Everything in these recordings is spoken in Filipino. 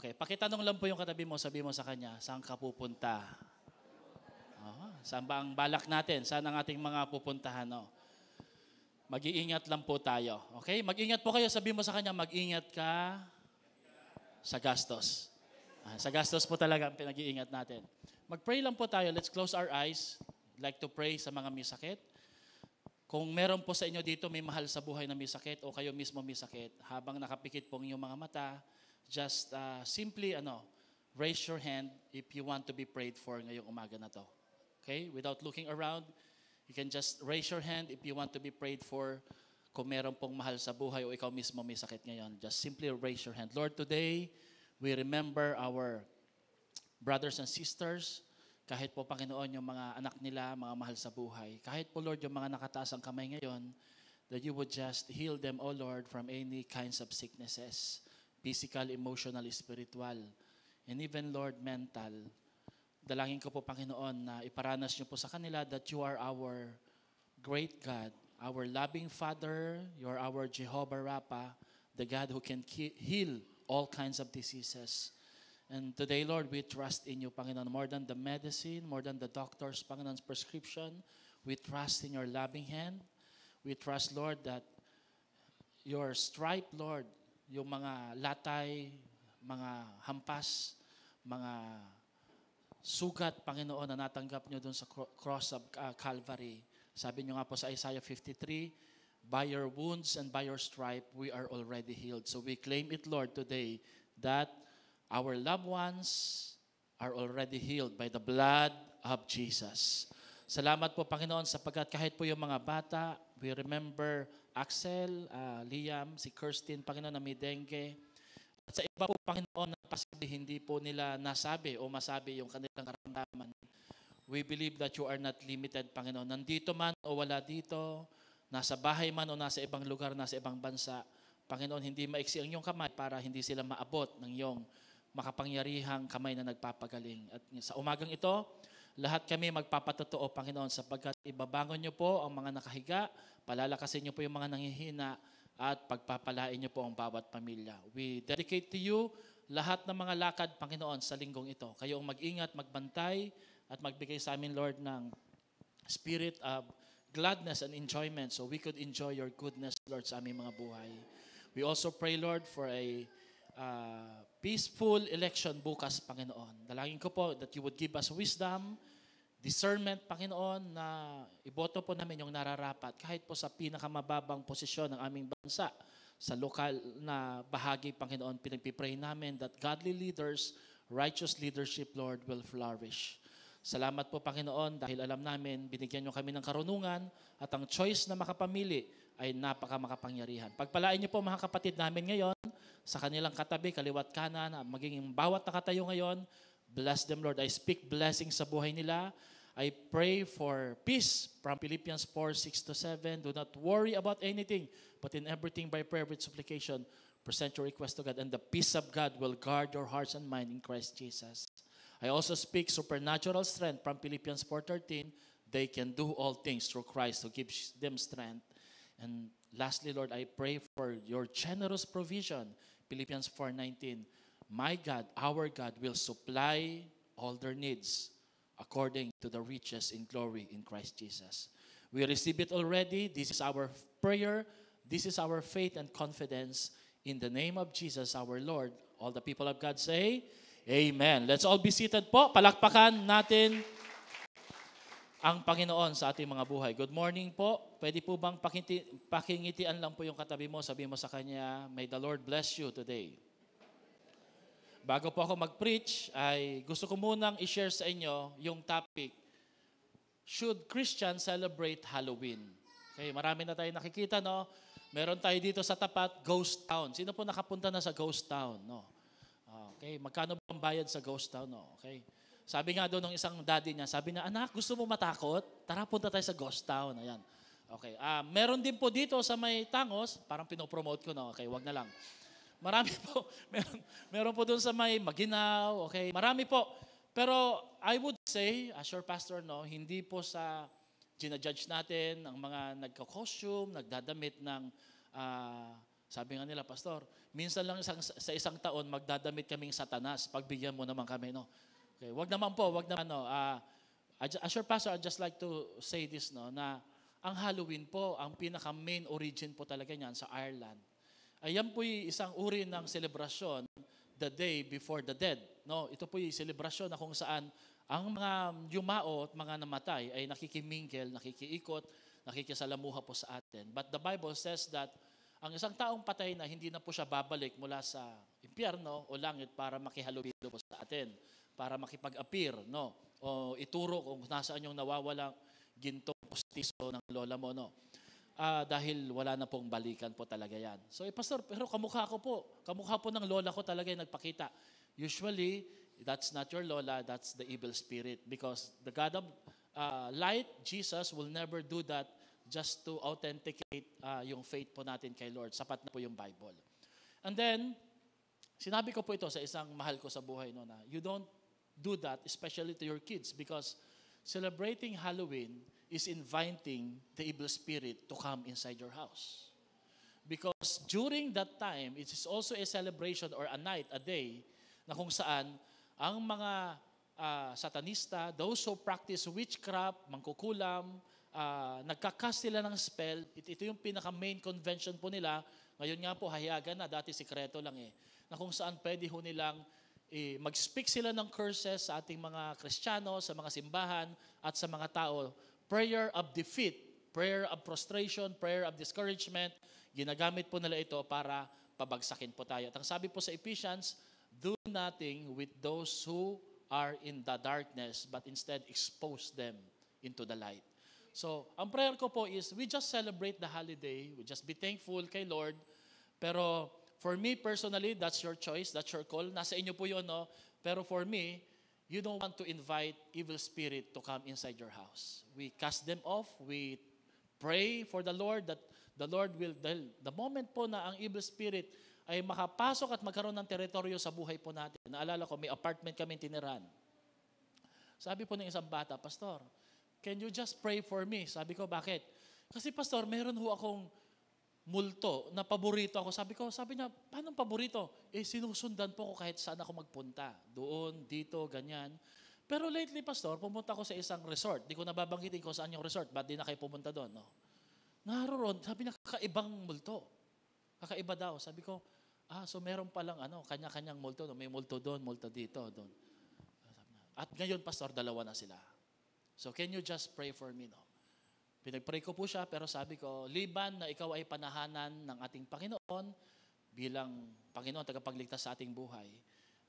Okay, pakitanong lang po yung katabi mo, sabi mo sa kanya, saan ka pupunta? Oh, saan ba ang balak natin? Saan ang ating mga pupuntahan? Oh? Mag-iingat lang po tayo. Okay? Mag-ingat po kayo. Sabi mo sa kanya, mag iingat ka sa gastos. Ah, sa gastos po talaga ang pinag-iingat natin. Mag-pray lang po tayo. Let's close our eyes. Like to pray sa mga may sakit. Kung meron po sa inyo dito may mahal sa buhay na may sakit o kayo mismo may sakit, habang nakapikit po ang inyong mga mata, just uh, simply ano, raise your hand if you want to be prayed for ngayong umaga na to. Okay? Without looking around, you can just raise your hand if you want to be prayed for. Kung meron pong mahal sa buhay o ikaw mismo may sakit ngayon, just simply raise your hand. Lord, today, we remember our brothers and sisters, kahit po Panginoon yung mga anak nila, mga mahal sa buhay, kahit po Lord yung mga nakataas ang kamay ngayon, that you would just heal them, O Lord, from any kinds of sicknesses physical, emotional, spiritual, and even, Lord, mental. Dalangin ko po, Panginoon, na iparanas niyo po sa kanila that you are our great God, our loving Father, you are our Jehovah Rapha, the God who can heal all kinds of diseases. And today, Lord, we trust in you, Panginoon, more than the medicine, more than the doctor's, Panginoon's prescription. We trust in your loving hand. We trust, Lord, that your stripe, Lord, yung mga latay, mga hampas, mga sugat, Panginoon, na natanggap nyo doon sa cross of ah, Calvary. Sabi nyo nga po sa Isaiah 53, By your wounds and by your stripe, we are already healed. So we claim it, Lord, today that our loved ones are already healed by the blood of Jesus. Salamat po, Panginoon, sapagkat kahit po yung mga bata, we remember Axel, uh, Liam, si Kirsten, Panginoon, na may dengue. At sa iba po, Panginoon, na posible hindi po nila nasabi o masabi yung kanilang karamdaman. We believe that you are not limited, Panginoon. Nandito man o wala dito, nasa bahay man o nasa ibang lugar, nasa ibang bansa, Panginoon, hindi maiksi ang iyong kamay para hindi sila maabot ng iyong makapangyarihang kamay na nagpapagaling. At sa umagang ito, lahat kami magpapatotoo, Panginoon, sapagkat ibabangon niyo po ang mga nakahiga, Palalakasin niyo po yung mga nanghihina at pagpapalain niyo po ang bawat pamilya. We dedicate to you lahat ng mga lakad, Panginoon, sa linggong ito. Kayo ang mag-ingat, magbantay, at magbigay sa amin, Lord, ng spirit of gladness and enjoyment so we could enjoy your goodness, Lord, sa aming mga buhay. We also pray, Lord, for a uh, peaceful election bukas, Panginoon. Dalangin ko po that you would give us wisdom, discernment, Panginoon, na iboto po namin yung nararapat kahit po sa pinakamababang posisyon ng aming bansa sa lokal na bahagi, Panginoon, pinagpipray namin that godly leaders, righteous leadership, Lord, will flourish. Salamat po, Panginoon, dahil alam namin, binigyan nyo kami ng karunungan at ang choice na makapamili ay napaka makapangyarihan. Pagpalain niyo po mga kapatid namin ngayon sa kanilang katabi, kaliwat kanan, maging bawat nakatayo ngayon, Bless them, Lord. I speak blessings sa buhay nila. I pray for peace from Philippians 4, 6 to 7. Do not worry about anything, but in everything by prayer with supplication, present your request to God, and the peace of God will guard your hearts and mind in Christ Jesus. I also speak supernatural strength from Philippians 4.13. They can do all things through Christ who gives them strength. And lastly, Lord, I pray for your generous provision. Philippians 4.19. my God, our God, will supply all their needs according to the riches in glory in Christ Jesus. We receive it already. This is our prayer. This is our faith and confidence in the name of Jesus our Lord. All the people of God say, Amen. Let's all be seated po. Palakpakan natin ang Panginoon sa ating mga buhay. Good morning po. Pwede po bang pakingiti, pakingitian lang po yung katabi mo? Sabi mo sa kanya, may the Lord bless you today. Bago po ako mag-preach, ay gusto ko munang i-share sa inyo yung topic, Should Christians Celebrate Halloween? Okay, marami na tayo nakikita, no? Meron tayo dito sa tapat, Ghost Town. Sino po nakapunta na sa Ghost Town, no? Okay, magkano bang bayad sa Ghost Town, no? Okay. Sabi nga doon ng isang daddy niya, sabi na, anak, gusto mo matakot? Tara, punta tayo sa Ghost Town. Ayan. Okay. Uh, meron din po dito sa may tangos, parang pinopromote ko, no? Okay, wag na lang. Marami po. Meron, meron po doon sa may maginaw, okay? Marami po. Pero I would say, as your pastor, no, hindi po sa ginajudge natin ang mga nagka-costume, nagdadamit ng, uh, sabi nga nila, pastor, minsan lang isang, sa isang taon magdadamit kaming satanas, pagbigyan mo naman kami, no? Okay, wag naman po, wag naman, no? Uh, as your pastor, I'd just like to say this, no, na ang Halloween po, ang pinaka-main origin po talaga niyan sa Ireland Ayan po yung isang uri ng selebrasyon the day before the dead. No, ito po yung selebrasyon na kung saan ang mga yumao at mga namatay ay nakikimingkel, nakikiikot, nakikisalamuha po sa atin. But the Bible says that ang isang taong patay na hindi na po siya babalik mula sa impyerno o langit para makihalubilo po sa atin, para makipag-appear, no? O ituro kung nasaan yung nawawalang gintong pustiso ng lola mo, no? uh, dahil wala na pong balikan po talaga yan. So, eh, Pastor, pero kamukha ko po. Kamukha po ng lola ko talaga yung nagpakita. Usually, that's not your lola, that's the evil spirit. Because the God of uh, light, Jesus, will never do that just to authenticate uh, yung faith po natin kay Lord. Sapat na po yung Bible. And then, sinabi ko po ito sa isang mahal ko sa buhay no na you don't do that especially to your kids because celebrating Halloween is inviting the evil spirit to come inside your house. Because during that time, it is also a celebration or a night, a day, na kung saan ang mga uh, satanista, those who practice witchcraft, mangkukulam, uh, ah, nagkakas sila ng spell. Ito yung pinaka-main convention po nila. Ngayon nga po, hayagan na. Dati sikreto lang eh. Na kung saan pwede ho nilang eh, mag-speak sila ng curses sa ating mga Kristiyano, sa mga simbahan, at sa mga tao prayer of defeat, prayer of frustration, prayer of discouragement, ginagamit po nila ito para pabagsakin po tayo. At ang sabi po sa Ephesians, do nothing with those who are in the darkness, but instead expose them into the light. So, ang prayer ko po is, we just celebrate the holiday, we just be thankful kay Lord, pero for me personally, that's your choice, that's your call. Nasa inyo po yun, no? Pero for me, You don't want to invite evil spirit to come inside your house. We cast them off. We pray for the Lord that the Lord will, dahil the moment po na ang evil spirit ay makapasok at magkaroon ng teritoryo sa buhay po natin. Naalala ko, may apartment kami tiniran. Sabi po ng isang bata, Pastor, can you just pray for me? Sabi ko, bakit? Kasi Pastor, meron ho akong multo na paborito ako. Sabi ko, sabi niya, paano paborito? Eh, sinusundan po ko kahit saan ako magpunta. Doon, dito, ganyan. Pero lately, Pastor, pumunta ako sa isang resort. Di ko nababanggitin kung saan yung resort. Ba't di na kayo pumunta doon? No? Naroon, sabi niya, kakaibang multo. Kakaiba daw. Sabi ko, ah, so meron palang ano, kanya-kanyang multo. No? May multo doon, multo dito, doon. At ngayon, Pastor, dalawa na sila. So can you just pray for me, no? Pinagpray ko po siya pero sabi ko, Liban na ikaw ay panahanan ng ating Panginoon bilang Panginoon tagapagligtas sa ating buhay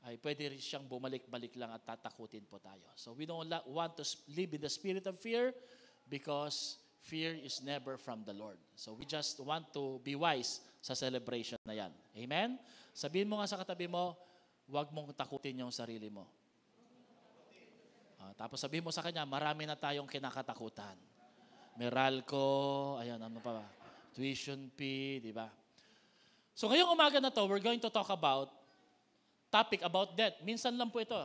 ay pwede rin siyang bumalik-balik lang at tatakutin po tayo. So we don't want to live in the spirit of fear because fear is never from the Lord. So we just want to be wise sa celebration na yan. Amen? Sabihin mo nga sa katabi mo, huwag mong takutin yung sarili mo. Uh, tapos sabihin mo sa kanya, marami na tayong kinakatakutan. Meralco, ayan, ano pa ba? Tuition fee, di ba? So ngayong umaga na to, we're going to talk about topic about debt. Minsan lang po ito.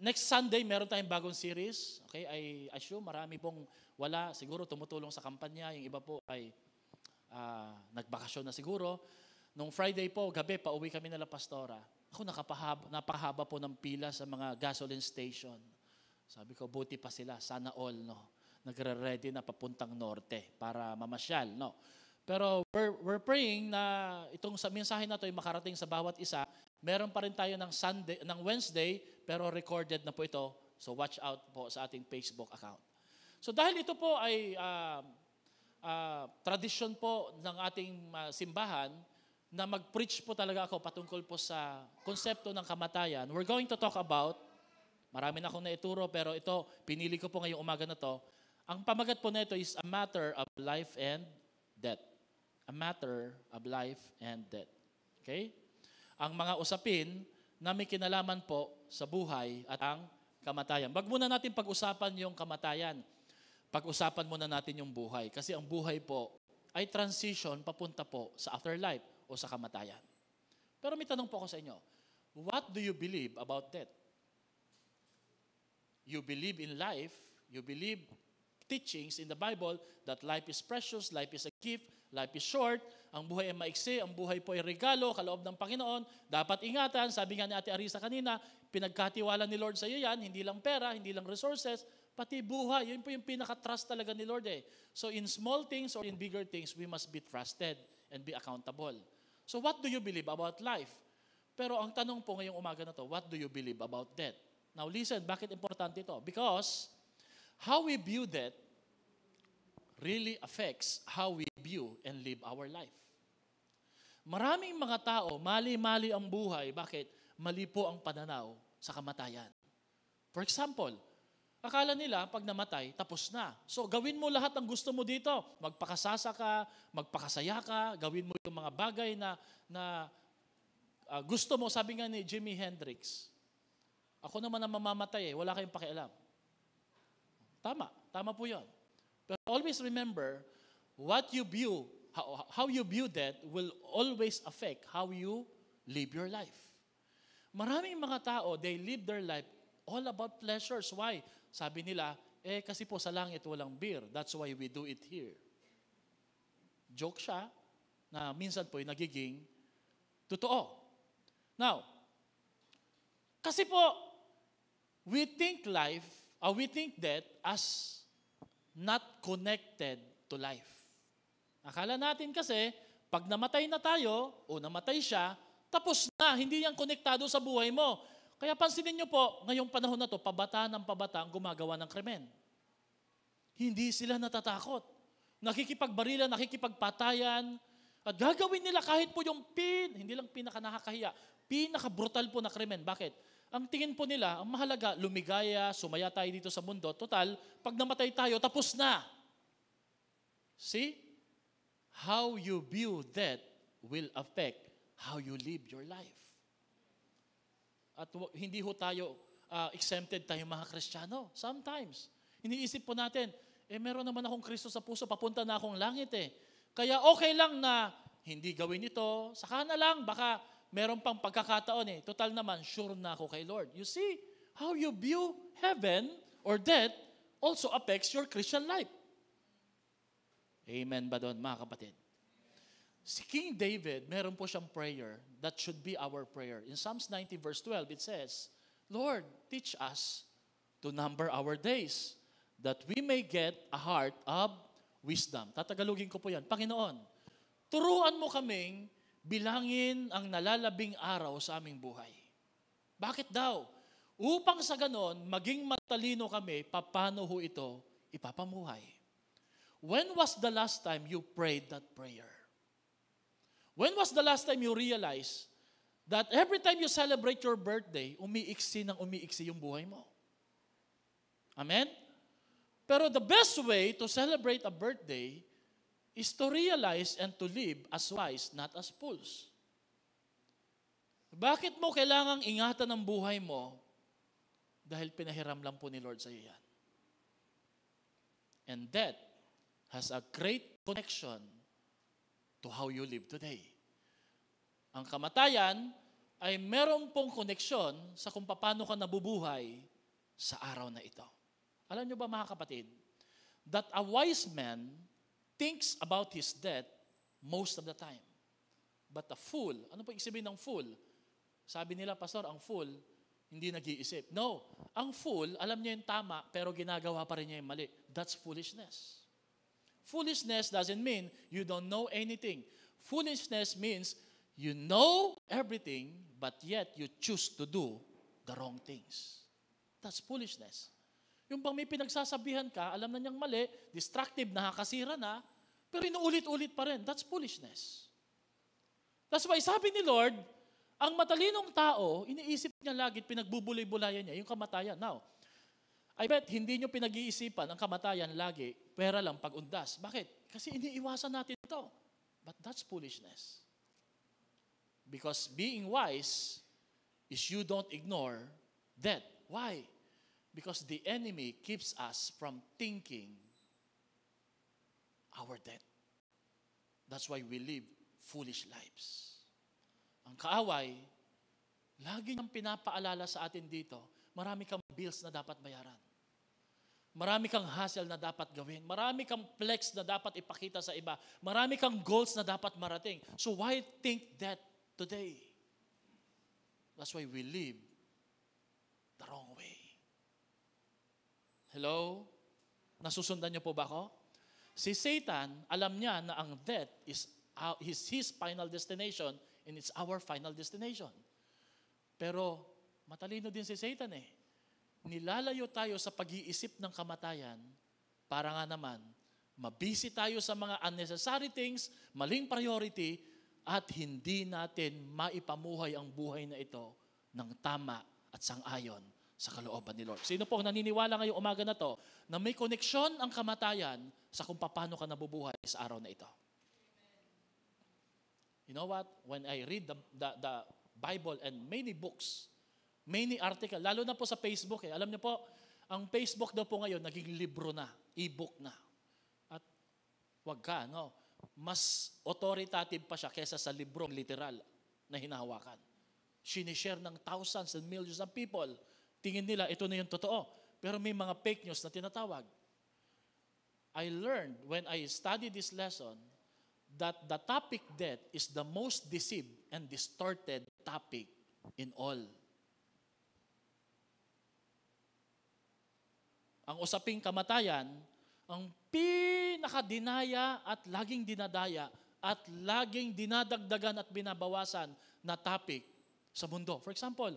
Next Sunday, meron tayong bagong series. Okay, I assume marami pong wala. Siguro tumutulong sa kampanya. Yung iba po ay uh, nagbakasyon na siguro. Nung Friday po, gabi, pauwi kami na La Pastora. Ako, nakapahaba, napakahaba po ng pila sa mga gasoline station. Sabi ko, buti pa sila. Sana all, no? nagre-ready na papuntang norte para mamasyal, no? Pero we're, we're praying na itong mensahe na to ay makarating sa bawat isa. Meron pa rin tayo ng Sunday, ng Wednesday, pero recorded na po ito. So watch out po sa ating Facebook account. So dahil ito po ay uh, uh, tradisyon po ng ating uh, simbahan, na mag-preach po talaga ako patungkol po sa konsepto ng kamatayan. We're going to talk about, marami na akong naituro, pero ito, pinili ko po ngayong umaga na to, ang pamagat po nito is a matter of life and death. A matter of life and death. Okay? Ang mga usapin na may kinalaman po sa buhay at ang kamatayan. Bag muna natin pag-usapan yung kamatayan. Pag-usapan muna natin yung buhay. Kasi ang buhay po ay transition papunta po sa afterlife o sa kamatayan. Pero may tanong po ako sa inyo. What do you believe about death? You believe in life, you believe teachings in the Bible that life is precious, life is a gift, life is short, ang buhay ay maiksi, ang buhay po ay regalo, kaloob ng Panginoon, dapat ingatan. Sabi nga ni Ate Arisa kanina, pinagkatiwala ni Lord sa iyo yan, hindi lang pera, hindi lang resources, pati buhay. Yun po yung pinaka-trust talaga ni Lord eh. So in small things or in bigger things, we must be trusted and be accountable. So what do you believe about life? Pero ang tanong po ngayong umaga na to, what do you believe about death? Now listen, bakit importante ito? Because How we view that really affects how we view and live our life. Maraming mga tao, mali-mali ang buhay. Bakit? Mali po ang pananaw sa kamatayan. For example, Akala nila, pag namatay, tapos na. So, gawin mo lahat ng gusto mo dito. Magpakasasa ka, magpakasaya ka, gawin mo yung mga bagay na, na uh, gusto mo. Sabi nga ni Jimi Hendrix, ako naman ang mamamatay eh, wala kayong pakialam. Tama, tama po yun. But always remember, what you view, how, how you view that will always affect how you live your life. Maraming mga tao, they live their life all about pleasures. Why? Sabi nila, eh kasi po sa langit walang beer. That's why we do it here. Joke siya na minsan po nagiging totoo. Now, kasi po, we think life Uh, we think that as not connected to life. Akala natin kasi, pag namatay na tayo, o namatay siya, tapos na, hindi yan konektado sa buhay mo. Kaya pansinin niyo po, ngayong panahon na to, pabata ng pabata ang gumagawa ng krimen. Hindi sila natatakot. Nakikipagbarilan, nakikipagpatayan, at gagawin nila kahit po yung pin, hindi lang pinaka nakakahiya, pinaka brutal po na krimen. Bakit? Ang tingin po nila, ang mahalaga, lumigaya, sumaya tayo dito sa mundo. Total, pag namatay tayo, tapos na. See? How you view death will affect how you live your life. At hindi ho tayo uh, exempted tayo mga Kristiyano. Sometimes, iniisip po natin, eh meron naman akong Kristo sa puso, papunta na akong langit eh. Kaya okay lang na hindi gawin ito, saka na lang, baka meron pang pagkakataon eh, total naman, sure na ako kay Lord. You see, how you view heaven or death also affects your Christian life. Amen ba doon, mga kapatid? Si King David, meron po siyang prayer that should be our prayer. In Psalms 90 verse 12, it says, Lord, teach us to number our days that we may get a heart of wisdom. Tatagalugin ko po yan. Panginoon, turuan mo kaming bilangin ang nalalabing araw sa aming buhay. Bakit daw? Upang sa ganon, maging matalino kami, papano ho ito ipapamuhay. When was the last time you prayed that prayer? When was the last time you realized that every time you celebrate your birthday, umiiksi ng umiiksi yung buhay mo? Amen? Pero the best way to celebrate a birthday is to realize and to live as wise, not as fools. Bakit mo kailangang ingatan ang buhay mo? Dahil pinahiram lang po ni Lord sa iyo yan. And that has a great connection to how you live today. Ang kamatayan ay meron pong connection sa kung paano ka nabubuhay sa araw na ito. Alam nyo ba mga kapatid, that a wise man thinks about his death most of the time. But a fool, ano po isipin ng fool? Sabi nila, Pastor, ang fool, hindi nag-iisip. No, ang fool, alam niya yung tama, pero ginagawa pa rin niya yung mali. That's foolishness. Foolishness doesn't mean you don't know anything. Foolishness means you know everything, but yet you choose to do the wrong things. That's foolishness. Yung bang may pinagsasabihan ka, alam na niyang mali, destructive, nakakasira na, pero inuulit-ulit pa rin. That's foolishness. That's why sabi ni Lord, ang matalinong tao, iniisip niya lagi, pinagbubuloy-bulayan niya, yung kamatayan. Now, I bet hindi niyo pinag-iisipan ang kamatayan lagi, pera lang pag-undas. Bakit? Kasi iniiwasan natin ito. But that's foolishness. Because being wise is you don't ignore death. Why? Because the enemy keeps us from thinking our death. That's why we live foolish lives. Ang kaaway, lagi niyang pinapaalala sa atin dito, marami kang bills na dapat bayaran. Marami kang hassle na dapat gawin. Marami kang flex na dapat ipakita sa iba. Marami kang goals na dapat marating. So why think that today? That's why we live the wrong Hello? Nasusundan niyo po ba ako? Si Satan, alam niya na ang death is his, his final destination and it's our final destination. Pero matalino din si Satan eh. Nilalayo tayo sa pag-iisip ng kamatayan para nga naman mabisi tayo sa mga unnecessary things, maling priority, at hindi natin maipamuhay ang buhay na ito ng tama at sangayon sa kalooban ni Lord. Sino po ang naniniwala ngayong umaga na to na may koneksyon ang kamatayan sa kung paano ka nabubuhay sa araw na ito? You know what? When I read the, the, the Bible and many books, many article, lalo na po sa Facebook, eh, alam niyo po, ang Facebook daw po ngayon, naging libro na, e-book na. At wag ka, no? Mas authoritative pa siya kesa sa librong literal na hinahawakan. Sinishare ng thousands and millions of people Tingin nila, ito na yung totoo. Pero may mga fake news na tinatawag. I learned when I studied this lesson that the topic death is the most deceived and distorted topic in all. Ang usaping kamatayan, ang pinakadinaya at laging dinadaya at laging dinadagdagan at binabawasan na topic sa mundo. For example,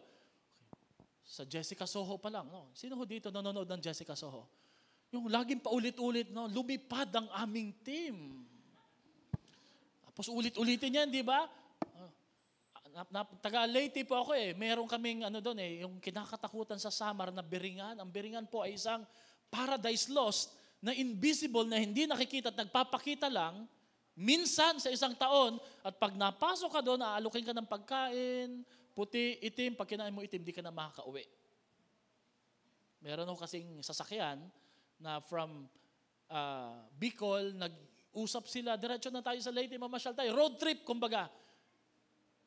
sa Jessica Soho pa lang. No? Sino ho dito nanonood ng Jessica Soho? Yung laging paulit-ulit, no? lumipad ang aming team. Tapos ulit-ulitin yan, di ba? na, ah, na, taga Leyte po ako eh. Meron kaming ano doon eh, yung kinakatakutan sa Samar na biringan. Ang biringan po ay isang paradise lost na invisible na hindi nakikita at nagpapakita lang minsan sa isang taon at pag napasok ka doon, aalukin ka ng pagkain, puti, itim, pag kinain mo itim, di ka na makakauwi. Meron ako kasing sasakyan na from uh, Bicol, nag-usap sila, diretso na tayo sa Leyte, mamasyal tayo, road trip, kumbaga.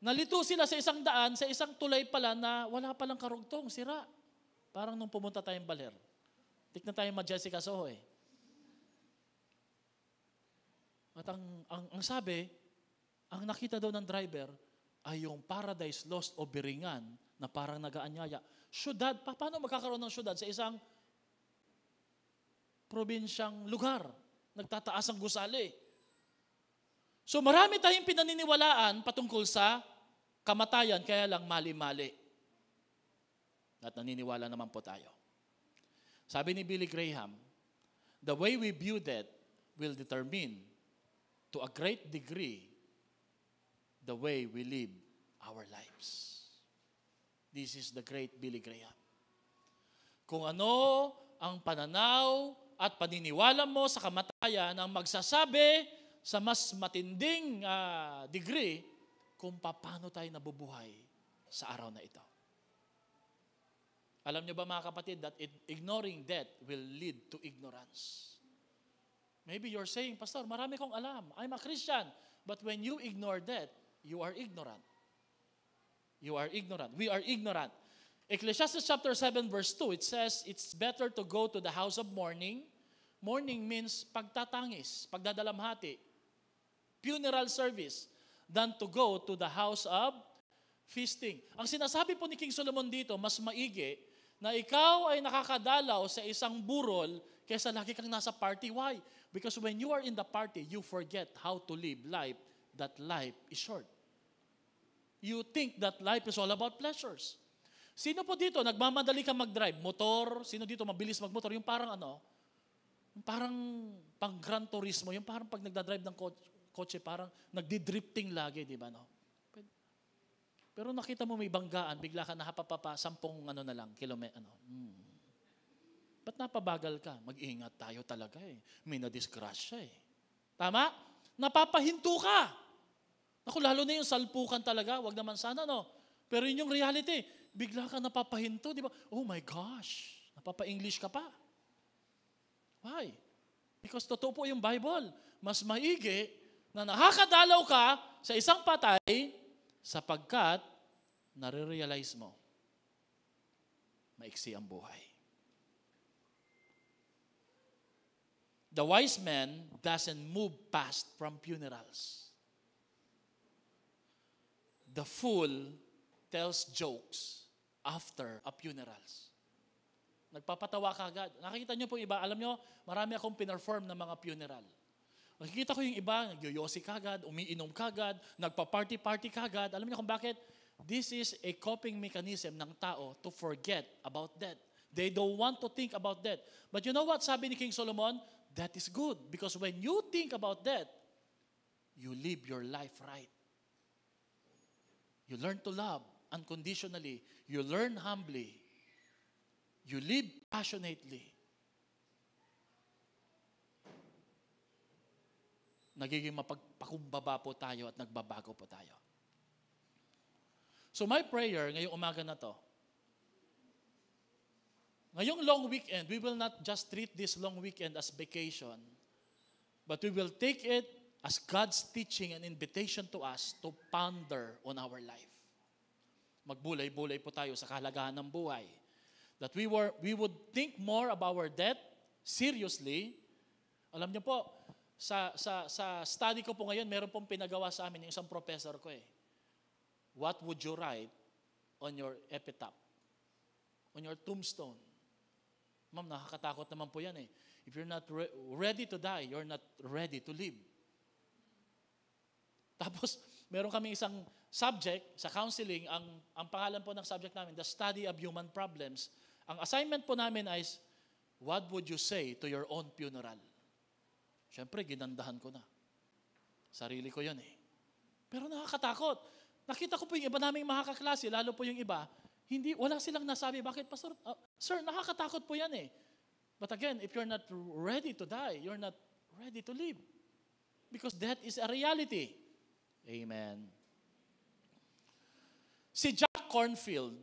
Nalito sila sa isang daan, sa isang tulay pala na wala palang karugtong, sira. Parang nung pumunta tayong Baler. Tikna tayo ma Jessica Soho eh. At ang, ang, ang sabi, ang nakita daw ng driver, ay yung paradise lost o biringan na parang nagaanyaya. Siyudad, pa, paano magkakaroon ng siyudad sa isang probinsyang lugar? Nagtataas ang gusali. So marami tayong pinaniniwalaan patungkol sa kamatayan, kaya lang mali-mali. At naniniwala naman po tayo. Sabi ni Billy Graham, the way we view that will determine to a great degree the way we live our lives. This is the great Billy Graham. Kung ano ang pananaw at paniniwala mo sa kamatayan ang magsasabi sa mas matinding uh, degree kung paano tayo nabubuhay sa araw na ito. Alam niyo ba mga kapatid that ignoring death will lead to ignorance. Maybe you're saying, Pastor, marami kong alam. I'm a Christian. But when you ignore death, You are ignorant. You are ignorant. We are ignorant. Ecclesiastes chapter 7 verse 2, it says, It's better to go to the house of mourning. Mourning means pagtatangis, pagdadalamhati, funeral service, than to go to the house of feasting. Ang sinasabi po ni King Solomon dito, mas maigi, na ikaw ay nakakadalaw sa isang burol kaysa lagi kang nasa party. Why? Because when you are in the party, you forget how to live life. That life is short you think that life is all about pleasures. Sino po dito, nagmamadali ka mag-drive? Motor? Sino dito mabilis mag-motor? Yung parang ano, yung parang pang Gran Turismo, yung parang pag nagdadrive ng kotse, parang nagdi-drifting lagi, di ba? No? Pero nakita mo may banggaan, bigla ka nahapapapa, sampung ano na lang, kilome, ano. Hmm. Ba't napabagal ka? Mag-ingat tayo talaga eh. May na-discrush siya eh. Tama? Napapahinto ka. Naku, lalo na yung salpukan talaga, wag naman sana, no? Pero yun yung reality. Bigla ka napapahinto, di ba? Oh my gosh, napapa-English ka pa. Why? Because totoo po yung Bible. Mas maigi na nakakadalaw ka sa isang patay sapagkat nare-realize mo maiksi ang buhay. The wise man doesn't move past from funerals the fool tells jokes after a funerals. Nagpapatawa ka agad. Nakikita nyo po iba, alam niyo, marami akong pinerform ng mga funeral. Nakikita ko yung iba, nagyoyosi kagad, umiinom kagad, nagpa-party-party kagad. Alam niyo kung bakit? This is a coping mechanism ng tao to forget about death. They don't want to think about death. But you know what sabi ni King Solomon? That is good because when you think about death, you live your life right. You learn to love unconditionally. You learn humbly. You live passionately. Nagiging mapagpakumbaba po tayo at nagbabago po tayo. So my prayer ngayong umaga na to, Ngayong long weekend, we will not just treat this long weekend as vacation, but we will take it as God's teaching and invitation to us to ponder on our life. Magbulay-bulay po tayo sa kahalagahan ng buhay. That we, were, we would think more about our death seriously. Alam niyo po, sa, sa, sa study ko po ngayon, meron pong pinagawa sa amin yung isang professor ko eh. What would you write on your epitaph? On your tombstone? Ma'am, nakakatakot naman po yan eh. If you're not re- ready to die, you're not ready to live. Tapos, meron kami isang subject sa counseling, ang, ang pangalan po ng subject namin, The Study of Human Problems. Ang assignment po namin ay, what would you say to your own funeral? Siyempre, ginandahan ko na. Sarili ko yun eh. Pero nakakatakot. Nakita ko po yung iba naming mga kaklase, lalo po yung iba, hindi, wala silang nasabi, bakit pastor? Uh, sir, nakakatakot po yan eh. But again, if you're not ready to die, you're not ready to live. Because death is a reality. Amen. Si Jack Cornfield,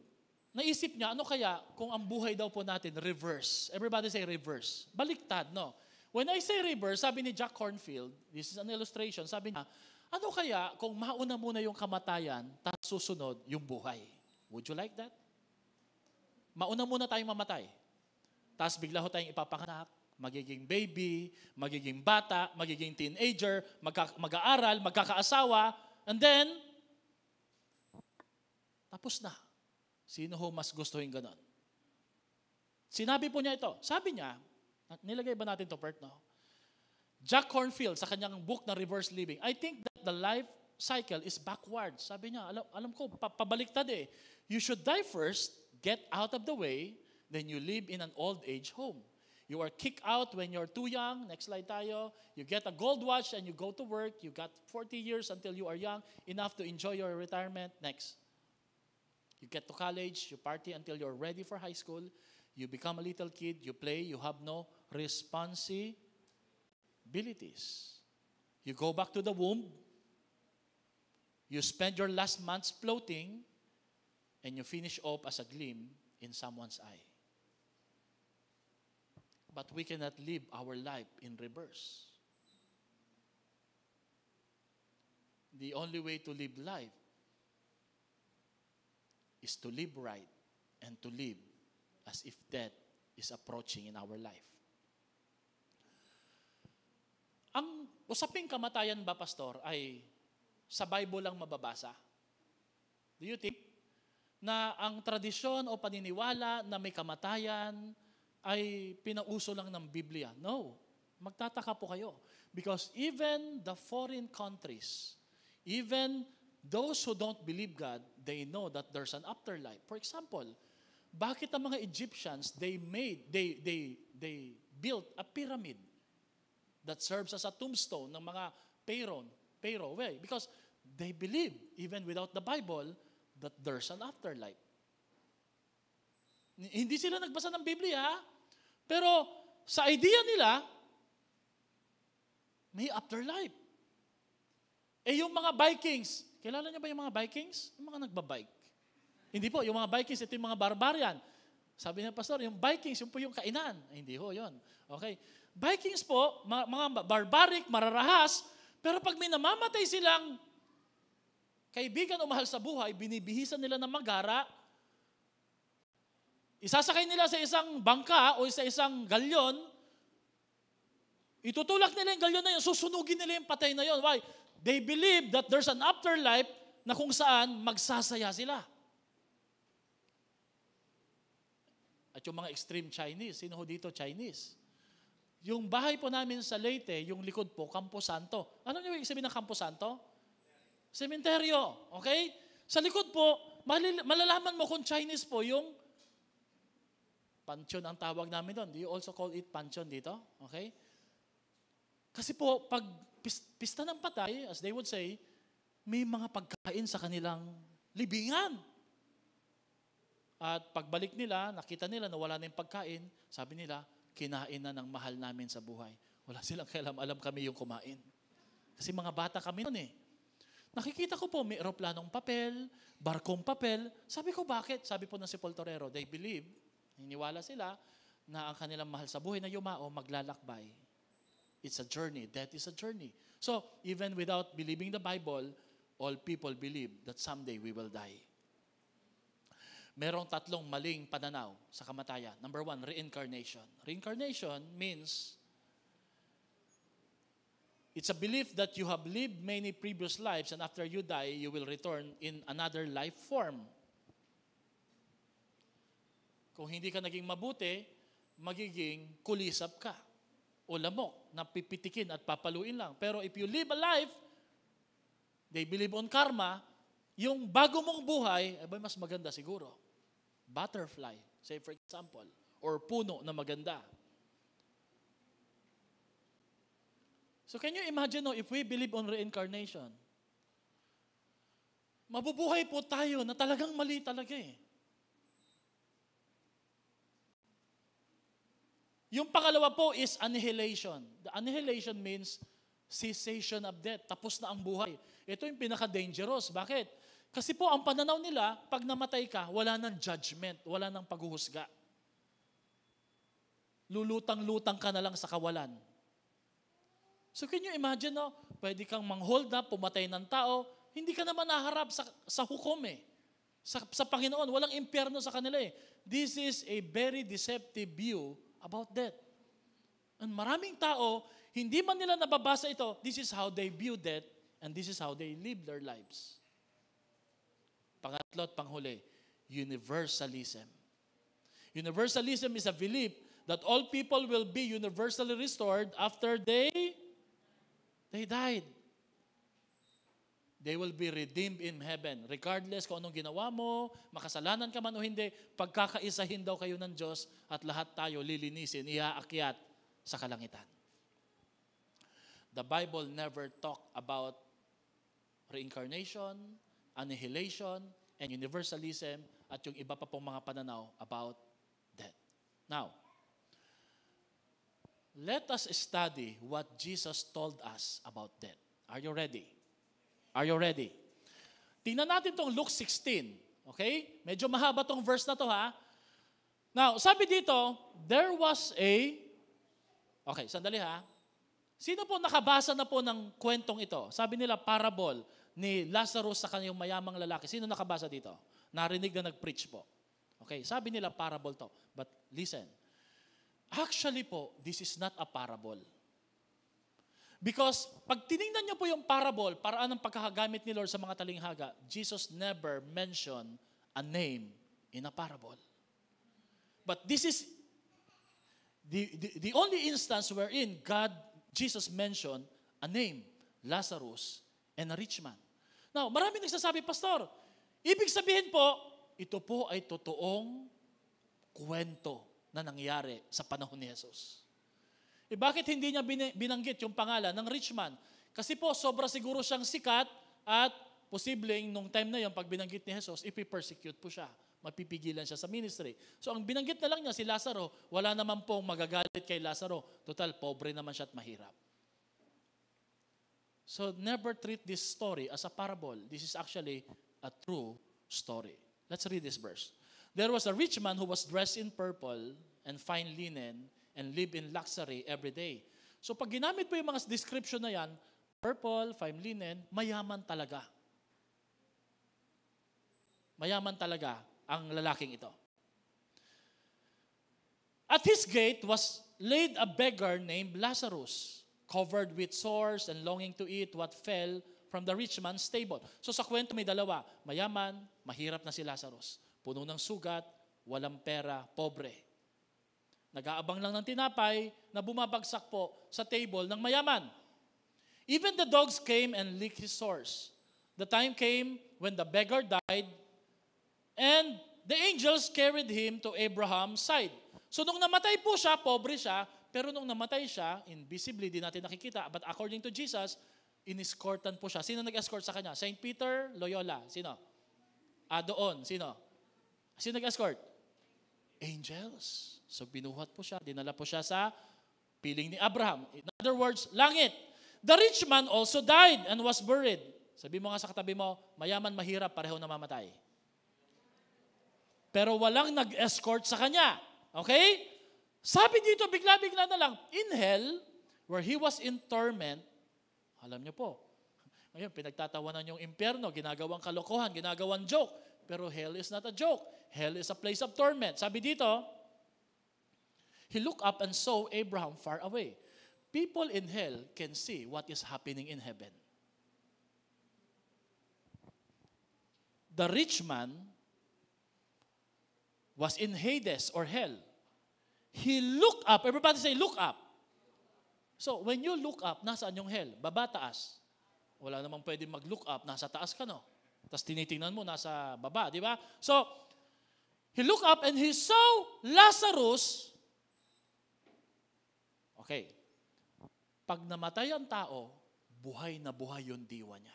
naisip niya, ano kaya kung ang buhay daw po natin, reverse. Everybody say reverse. Baliktad, no? When I say reverse, sabi ni Jack Cornfield, this is an illustration, sabi niya, ano kaya kung mauna muna yung kamatayan, tapos susunod yung buhay? Would you like that? Mauna muna tayong mamatay. Tapos bigla ho tayong ipapanganak magiging baby, magiging bata, magiging teenager, magka, mag-aaral, magkakaasawa, and then, tapos na. Sino ho mas gustuhin ganun? Sinabi po niya ito. Sabi niya, nilagay ba natin to Pert, no? Jack Cornfield sa kanyang book na Reverse Living, I think that the life cycle is backwards. Sabi niya, alam, alam ko, pa, pabaliktad eh. You should die first, get out of the way, then you live in an old age home. You are kicked out when you're too young. Next slide tayo. You get a gold watch and you go to work. You got 40 years until you are young enough to enjoy your retirement. Next. You get to college, you party until you're ready for high school. You become a little kid, you play, you have no responsibilities. You go back to the womb. You spend your last months floating and you finish up as a gleam in someone's eye. But we cannot live our life in reverse. The only way to live life is to live right and to live as if death is approaching in our life. Ang usaping kamatayan ba, Pastor, ay sa Bible lang mababasa? Do you think na ang tradisyon o paniniwala na may kamatayan, ay pinauso lang ng Biblia. No. Magtataka po kayo. Because even the foreign countries, even those who don't believe God, they know that there's an afterlife. For example, bakit ang mga Egyptians, they made, they, they, they built a pyramid that serves as a tombstone ng mga Pharaoh, Pero, way. Because they believe, even without the Bible, that there's an afterlife. Hindi sila nagbasa ng Biblia, ha? Pero sa idea nila, may afterlife. Eh yung mga Vikings, kilala niyo ba yung mga Vikings? Yung mga nagbabike. Hindi po, yung mga Vikings, ito yung mga barbarian. Sabi niya, Pastor, yung Vikings, yung po yung kainan. Eh, hindi ho, yun. Okay. Vikings po, mga, mga barbaric, mararahas, pero pag may namamatay silang kaibigan o mahal sa buhay, binibihisan nila ng magara, Isasakay nila sa isang bangka o sa isang galyon, itutulak nila yung galyon na yun, susunugin nila yung patay na yun. Why? They believe that there's an afterlife na kung saan magsasaya sila. At yung mga extreme Chinese, sino ho dito Chinese? Yung bahay po namin sa Leyte, yung likod po, Campo Santo. Ano niyo ibig sabihin ng Campo Santo? Sementeryo. Okay? Sa likod po, malalaman mo kung Chinese po yung Pansyon ang tawag namin doon. Do you also call it pansyon dito? Okay? Kasi po, pag pista ng patay, as they would say, may mga pagkain sa kanilang libingan. At pagbalik nila, nakita nila na wala na yung pagkain, sabi nila, kinain na ng mahal namin sa buhay. Wala silang kailam, alam kami yung kumain. Kasi mga bata kami noon eh. Nakikita ko po, may eroplanong papel, barkong papel. Sabi ko, bakit? Sabi po ng Torero, they believe Niniwala sila na ang kanilang mahal sa buhay na yumao maglalakbay. It's a journey. That is a journey. So, even without believing the Bible, all people believe that someday we will die. Merong tatlong maling pananaw sa kamatayan. Number one, reincarnation. Reincarnation means It's a belief that you have lived many previous lives and after you die, you will return in another life form. Kung hindi ka naging mabuti, magiging kulisap ka o lamok na pipitikin at papaluin lang. Pero if you live a life, they believe on karma, yung bago mong buhay, eh ba mas maganda siguro. Butterfly, say for example, or puno na maganda. So can you imagine no, if we believe on reincarnation? Mabubuhay po tayo na talagang mali talaga eh. Yung pangalawa po is annihilation. The annihilation means cessation of death. Tapos na ang buhay. Ito yung pinaka-dangerous. Bakit? Kasi po, ang pananaw nila, pag namatay ka, wala ng judgment, wala ng paghuhusga. Lulutang-lutang ka na lang sa kawalan. So can you imagine, no? Pwede kang manghold up, pumatay ng tao, hindi ka naman naharap sa, sa hukom eh. Sa, sa Panginoon, walang impyerno sa kanila eh. This is a very deceptive view about death. And maraming tao, hindi man nila nababasa ito, this is how they view death and this is how they live their lives. Pangatlo at panghuli, universalism. Universalism is a belief that all people will be universally restored after they they died. They will be redeemed in heaven. Regardless kung anong ginawa mo, makasalanan ka man o hindi, pagkakaisahin daw kayo ng Diyos at lahat tayo lilinisin, iaakyat sa kalangitan. The Bible never talk about reincarnation, annihilation, and universalism at yung iba pa pong mga pananaw about death. Now, let us study what Jesus told us about death. Are you ready? Are you ready? Tingnan natin tong Luke 16. Okay? Medyo mahaba tong verse na to ha. Now, sabi dito, there was a... Okay, sandali ha. Sino po nakabasa na po ng kwentong ito? Sabi nila, parable ni Lazarus sa kanyang mayamang lalaki. Sino nakabasa dito? Narinig na nag-preach po. Okay, sabi nila parable to. But listen, actually po, this is not a parable. Because pag tinignan niyo po yung parable, paraan ng pagkakagamit ni Lord sa mga talinghaga, Jesus never mentioned a name in a parable. But this is the, the, the only instance wherein God, Jesus mentioned a name, Lazarus, and a rich man. Now, marami nagsasabi, Pastor, ibig sabihin po, ito po ay totoong kwento na nangyari sa panahon ni Jesus. Eh bakit hindi niya binanggit yung pangalan ng rich man? Kasi po, sobra siguro siyang sikat at posibleng nung time na yon pag binanggit ni Jesus, ipipersecute po siya. Mapipigilan siya sa ministry. So ang binanggit na lang niya si Lazaro, wala naman pong magagalit kay Lazaro. Total, pobre naman siya at mahirap. So never treat this story as a parable. This is actually a true story. Let's read this verse. There was a rich man who was dressed in purple and fine linen and live in luxury every day. So pag ginamit mo yung mga description na yan, purple, fine linen, mayaman talaga. Mayaman talaga ang lalaking ito. At his gate was laid a beggar named Lazarus, covered with sores and longing to eat what fell from the rich man's table. So sa kwento may dalawa, mayaman, mahirap na si Lazarus. Puno ng sugat, walang pera, pobre. Nag-aabang lang ng tinapay na bumabagsak po sa table ng mayaman. Even the dogs came and licked his sores. The time came when the beggar died and the angels carried him to Abraham's side. So nung namatay po siya, pobre siya, pero nung namatay siya, invisibly, di natin nakikita, but according to Jesus, in-escortan po siya. Sino nag-escort sa kanya? Saint Peter Loyola. Sino? Ah, doon. Sino? Sino nag-escort? angels. So binuhat po siya, dinala po siya sa piling ni Abraham. In other words, langit. The rich man also died and was buried. Sabi mo nga sa katabi mo, mayaman, mahirap, pareho na mamatay. Pero walang nag-escort sa kanya. Okay? Sabi dito, bigla-bigla na lang, in hell, where he was in torment, alam niyo po, ngayon, pinagtatawanan yung impyerno, ginagawang kalokohan, ginagawang joke. Pero hell is not a joke. Hell is a place of torment. Sabi dito, he looked up and saw Abraham far away. People in hell can see what is happening in heaven. The rich man was in Hades or hell. He looked up. Everybody say, look up. So, when you look up, nasaan yung hell? Baba, taas. Wala namang pwede mag-look up. Nasa taas ka, no? Tapos tinitingnan mo, nasa baba, di ba? So, He looked up and he saw Lazarus. Okay. Pag namatay ang tao, buhay na buhay yung diwa niya.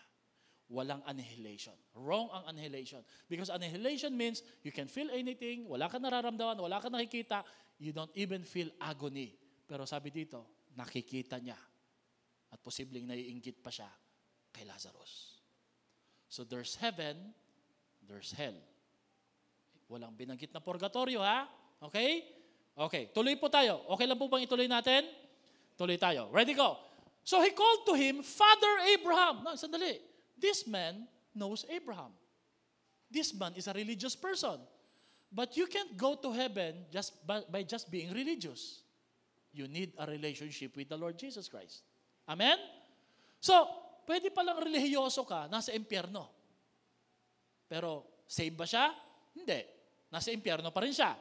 Walang annihilation. Wrong ang annihilation. Because annihilation means you can feel anything, wala kang nararamdaman, wala kang nakikita, you don't even feel agony. Pero sabi dito, nakikita niya. At posibleng naiinggit pa siya kay Lazarus. So there's heaven, there's hell. Walang binanggit na purgatorio, ha? Okay? Okay, tuloy po tayo. Okay lang po bang ituloy natin? Tuloy tayo. Ready, go. So he called to him, Father Abraham. No, sandali. This man knows Abraham. This man is a religious person. But you can't go to heaven just by, by just being religious. You need a relationship with the Lord Jesus Christ. Amen? So, pwede palang religyoso ka, nasa impyerno. Pero, save ba siya? Hindi. Nasa impyerno pa rin siya.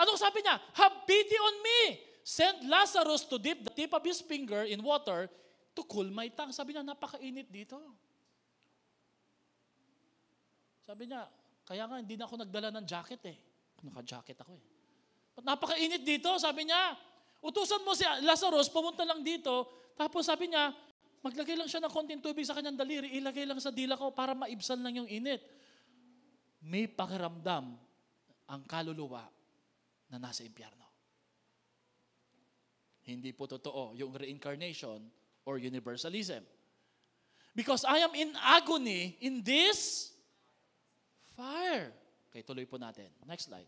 Anong sabi niya? Have pity on me! Send Lazarus to dip the tip of his finger in water to cool my tongue. Sabi niya, napakainit dito. Sabi niya, kaya nga hindi na ako nagdala ng jacket eh. Naka-jacket ako eh. Napakainit dito, sabi niya. Utusan mo si Lazarus, pumunta lang dito. Tapos sabi niya, maglagay lang siya ng konting tubig sa kanyang daliri, ilagay lang sa dila ko para maibsan lang yung init. May pakiramdam ang kaluluwa na nasa impyerno. Hindi po totoo yung reincarnation or universalism. Because I am in agony in this fire. Okay, tuloy po natin. Next slide.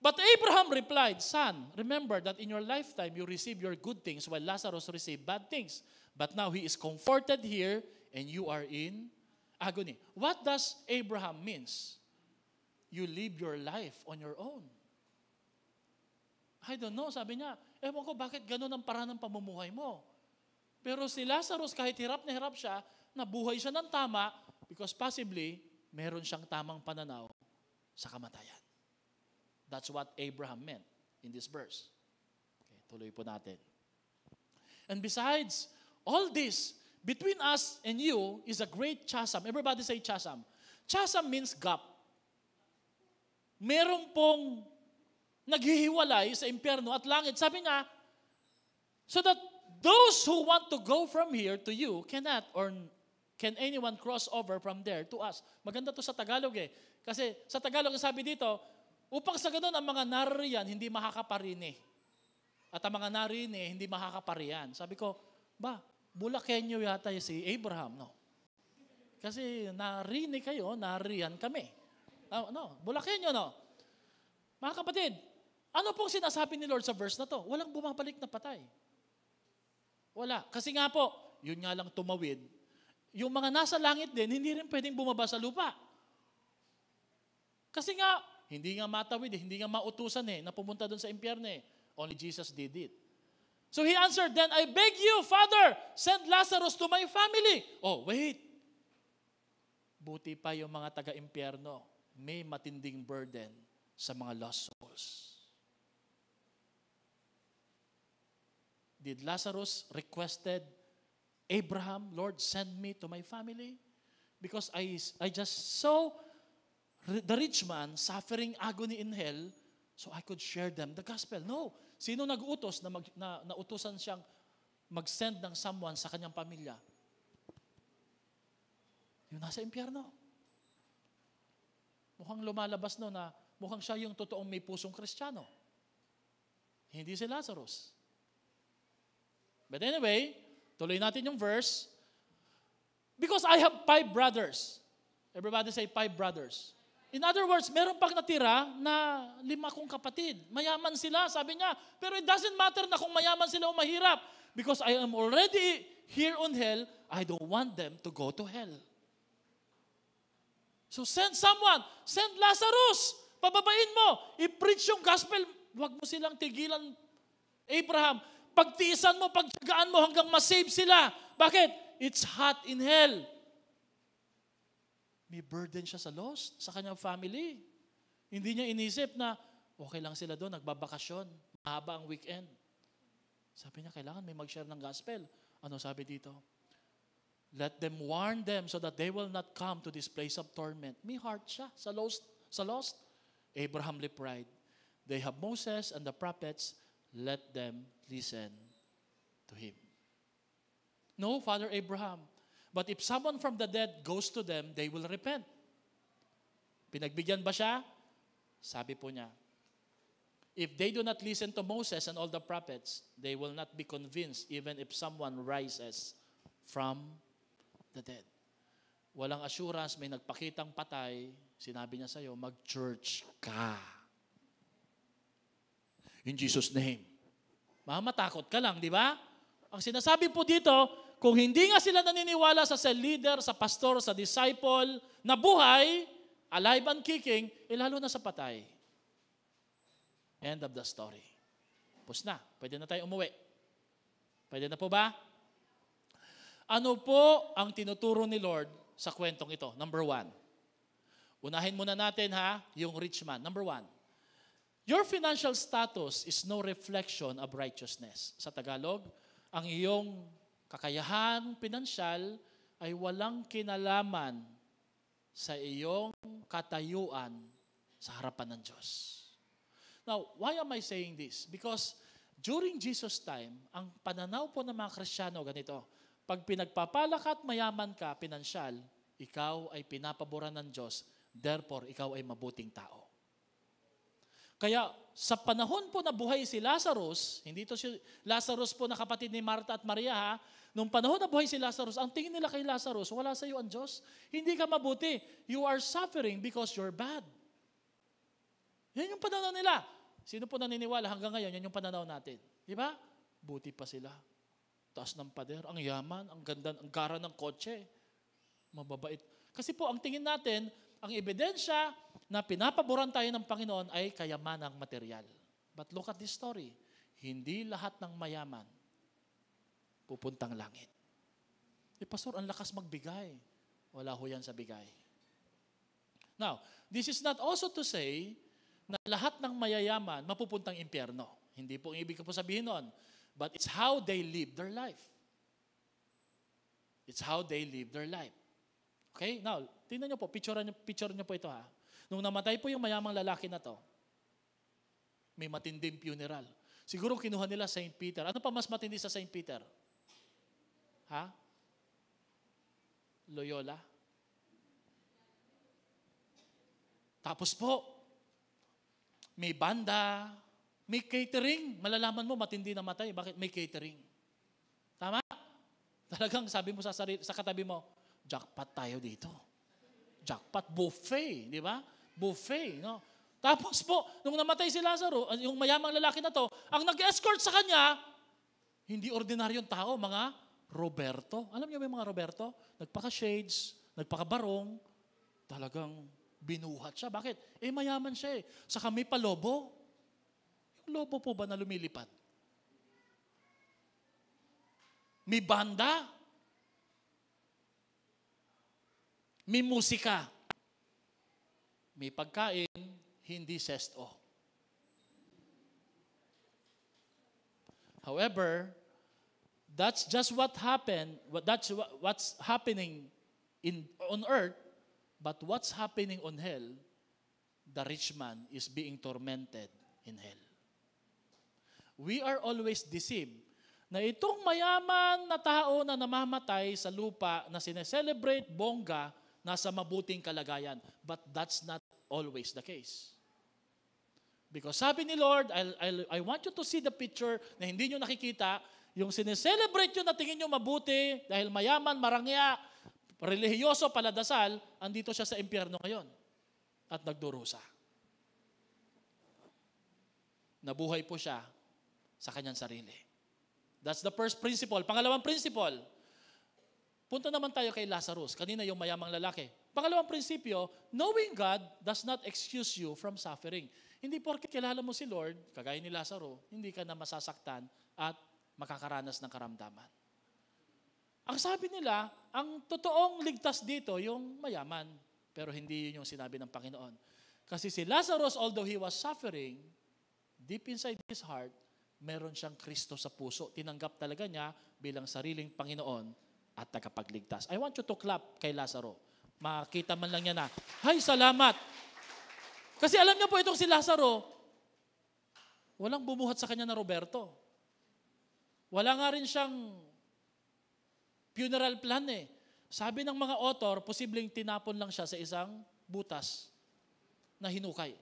But Abraham replied, Son, remember that in your lifetime you received your good things while Lazarus received bad things. But now he is comforted here and you are in agony. What does Abraham means? you live your life on your own. I don't know, sabi niya, ewan ko bakit ganun ang paraan ng pamumuhay mo. Pero si Lazarus, kahit hirap na hirap siya, nabuhay siya ng tama because possibly, meron siyang tamang pananaw sa kamatayan. That's what Abraham meant in this verse. Okay, tuloy po natin. And besides, all this, between us and you is a great chasm. Everybody say chasm. Chasm means gap meron pong naghihiwalay sa impyerno at langit. Sabi nga, so that those who want to go from here to you cannot or can anyone cross over from there to us. Maganda to sa Tagalog eh. Kasi sa Tagalog sabi dito, upang sa ganun ang mga nariyan hindi makakaparini. Eh. At ang mga narini eh, hindi makakaparian. Sabi ko, ba, Bulakenyo yata si Abraham, no? Kasi narini kayo, nariyan kami. No, ah, no Bulakenyo, no? Mga kapatid, ano pong sinasabi ni Lord sa verse na to? Walang bumabalik na patay. Wala. Kasi nga po, yun nga lang tumawid. Yung mga nasa langit din, hindi rin pwedeng bumaba sa lupa. Kasi nga, hindi nga matawid, eh. hindi nga mautusan eh, na pumunta doon sa impyerno eh. Only Jesus did it. So he answered, then I beg you, Father, send Lazarus to my family. Oh, wait. Buti pa yung mga taga-impyerno. May matinding burden sa mga lost souls. Did Lazarus requested Abraham, Lord, send me to my family? Because I, I just saw the rich man suffering agony in hell so I could share them the gospel. No. Sino nag-utos na, mag, na nautusan siyang mag-send ng someone sa kanyang pamilya? Yung nasa impyerno. Mukhang lumalabas no na mukhang siya yung totoong may pusong kristyano. Hindi si Lazarus. But anyway, tuloy natin yung verse. Because I have five brothers. Everybody say five brothers. In other words, meron pang natira na lima kong kapatid. Mayaman sila, sabi niya. Pero it doesn't matter na kung mayaman sila o mahirap. Because I am already here on hell. I don't want them to go to hell. So send someone. Send Lazarus. Pababain mo. I-preach yung gospel. Huwag mo silang tigilan, Abraham. Pagtiisan mo, pagtyagaan mo hanggang masave sila. Bakit? It's hot in hell. May burden siya sa lost, sa kanyang family. Hindi niya inisip na okay lang sila doon, nagbabakasyon, mahaba ang weekend. Sabi niya, kailangan may mag-share ng gospel. Ano sabi dito? Let them warn them so that they will not come to this place of torment. May heart siya sa lost. Sa lost. Abraham replied, They have Moses and the prophets, let them listen to him. No, Father Abraham, but if someone from the dead goes to them, they will repent. Pinagbigyan ba siya? Sabi po niya, If they do not listen to Moses and all the prophets, they will not be convinced even if someone rises from the dead. walang assurance, may nagpakitang patay, sinabi niya sa iyo, mag-church ka. In Jesus' name. Mamatakot ka lang, di ba? Ang sinasabi po dito, kung hindi nga sila naniniwala sa cell leader, sa pastor, sa disciple, na buhay, alive and kicking, eh na sa patay. End of the story. Pus na. Pwede na tayo umuwi. Pwede na po ba? Ano po ang tinuturo ni Lord sa kwentong ito? Number one. Unahin muna natin ha, yung rich man. Number one. Your financial status is no reflection of righteousness. Sa Tagalog, ang iyong kakayahan pinansyal ay walang kinalaman sa iyong katayuan sa harapan ng Diyos. Now, why am I saying this? Because during Jesus' time, ang pananaw po ng mga Kristiyano ganito, pag pinagpapalak at mayaman ka, pinansyal, ikaw ay pinapaboran ng Diyos, therefore, ikaw ay mabuting tao. Kaya sa panahon po na buhay si Lazarus, hindi to si Lazarus po na kapatid ni Martha at Maria ha, nung panahon na buhay si Lazarus, ang tingin nila kay Lazarus, wala sa iyo ang Diyos. Hindi ka mabuti. You are suffering because you're bad. Yan yung pananaw nila. Sino po naniniwala hanggang ngayon, yan yung pananaw natin. Di ba? Buti pa sila taas ng pader, ang yaman, ang ganda, ang gara ng kotse. Mababait. Kasi po, ang tingin natin, ang ebidensya na pinapaboran tayo ng Panginoon ay kayamanang material. But look at this story. Hindi lahat ng mayaman pupuntang langit. Eh, Pastor, ang lakas magbigay. Wala ho yan sa bigay. Now, this is not also to say na lahat ng mayayaman mapupuntang impyerno. Hindi po ang ibig ko po sabihin noon but it's how they live their life. It's how they live their life. Okay? Now, tingnan nyo po, picture nyo, picture nyo po ito ha. Nung namatay po yung mayamang lalaki na to, may matinding funeral. Siguro kinuha nila St. Peter. Ano pa mas matindi sa St. Peter? Ha? Loyola? Tapos po, may banda, may catering. Malalaman mo, matindi na matay. Bakit may catering? Tama? Talagang sabi mo sa, sarili, sa katabi mo, jackpot tayo dito. Jackpot buffet, di ba? Buffet, no? Tapos po, nung namatay si Lazaro, ah, yung mayamang lalaki na to, ang nag-escort sa kanya, hindi ordinaryong tao, mga Roberto. Alam niyo ba yung mga Roberto? Nagpaka-shades, nagpaka-barong, talagang binuhat siya. Bakit? Eh mayaman siya eh. Sa kami palobo. Lobo po ba na lumilipad? May banda? May musika? May pagkain? Hindi sesto. However, that's just what happened, that's what's happening in, on earth, but what's happening on hell the rich man is being tormented in hell we are always deceived na itong mayaman na tao na namamatay sa lupa na sineselebrate bongga, nasa mabuting kalagayan. But that's not always the case. Because sabi ni Lord, I'll, I'll, I want you to see the picture na hindi nyo nakikita, yung sineselebrate nyo na tingin nyo mabuti, dahil mayaman, marangya, relihiyoso, paladasal, andito siya sa impyerno ngayon. At nagdurusa. Nabuhay po siya sa kanyang sarili. That's the first principle. Pangalawang principle, punta naman tayo kay Lazarus, kanina yung mayamang lalaki. Pangalawang prinsipyo, knowing God does not excuse you from suffering. Hindi porke kilala mo si Lord, kagaya ni Lazaro, hindi ka na masasaktan at makakaranas ng karamdaman. Ang sabi nila, ang totoong ligtas dito, yung mayaman. Pero hindi yun yung sinabi ng Panginoon. Kasi si Lazarus, although he was suffering, deep inside his heart, meron siyang Kristo sa puso. Tinanggap talaga niya bilang sariling Panginoon at tagapagligtas. I want you to clap kay Lazaro. Makita man lang niya na, Hay, salamat! Kasi alam niya po itong si Lazaro, walang bumuhat sa kanya na Roberto. Wala nga rin siyang funeral plan eh. Sabi ng mga author, posibleng tinapon lang siya sa isang butas na hinukay.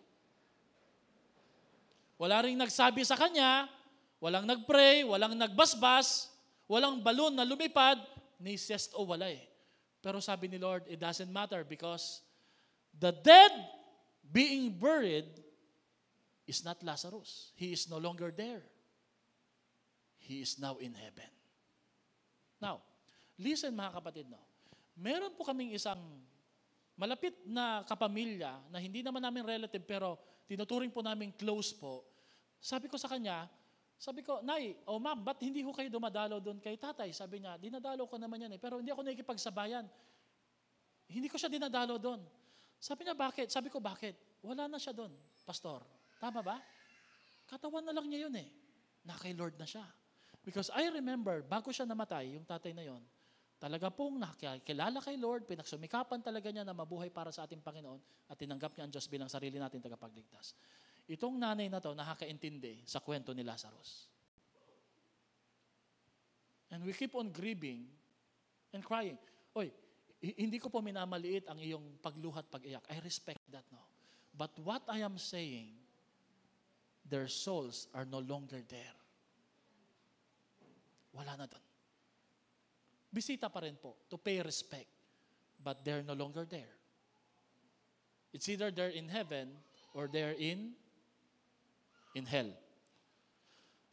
Wala rin nagsabi sa kanya Walang nagpray, walang nagbasbas, walang balon na lumipad, ni yes o wala eh. Pero sabi ni Lord, it doesn't matter because the dead being buried is not Lazarus. He is no longer there. He is now in heaven. Now, listen mga kapatid, no? meron po kaming isang malapit na kapamilya na hindi naman namin relative pero tinuturing po namin close po. Sabi ko sa kanya, sabi ko, Nay, o oh, ma'am, ba't hindi ko kayo dumadalo doon kay tatay? Sabi niya, dinadalo ko naman yan eh, pero hindi ako nakikipagsabayan. Hindi ko siya dinadalo doon. Sabi niya, bakit? Sabi ko, bakit? Wala na siya doon, pastor. Tama ba? Katawan na lang niya yun eh. Na kay Lord na siya. Because I remember, bago siya namatay, yung tatay na yon, talaga pong nakilala kay Lord, pinagsumikapan talaga niya na mabuhay para sa ating Panginoon at tinanggap niya ang Diyos bilang sarili natin tagapagligtas. Itong nanay na to nakakaintindi sa kwento ni Lazarus. And we keep on grieving and crying. Oy, hindi ko po minamaliit ang iyong pagluhat, pag-iyak. I respect that, no? But what I am saying, their souls are no longer there. Wala na doon. Bisita pa rin po to pay respect. But they're no longer there. It's either they're in heaven or they're in in hell.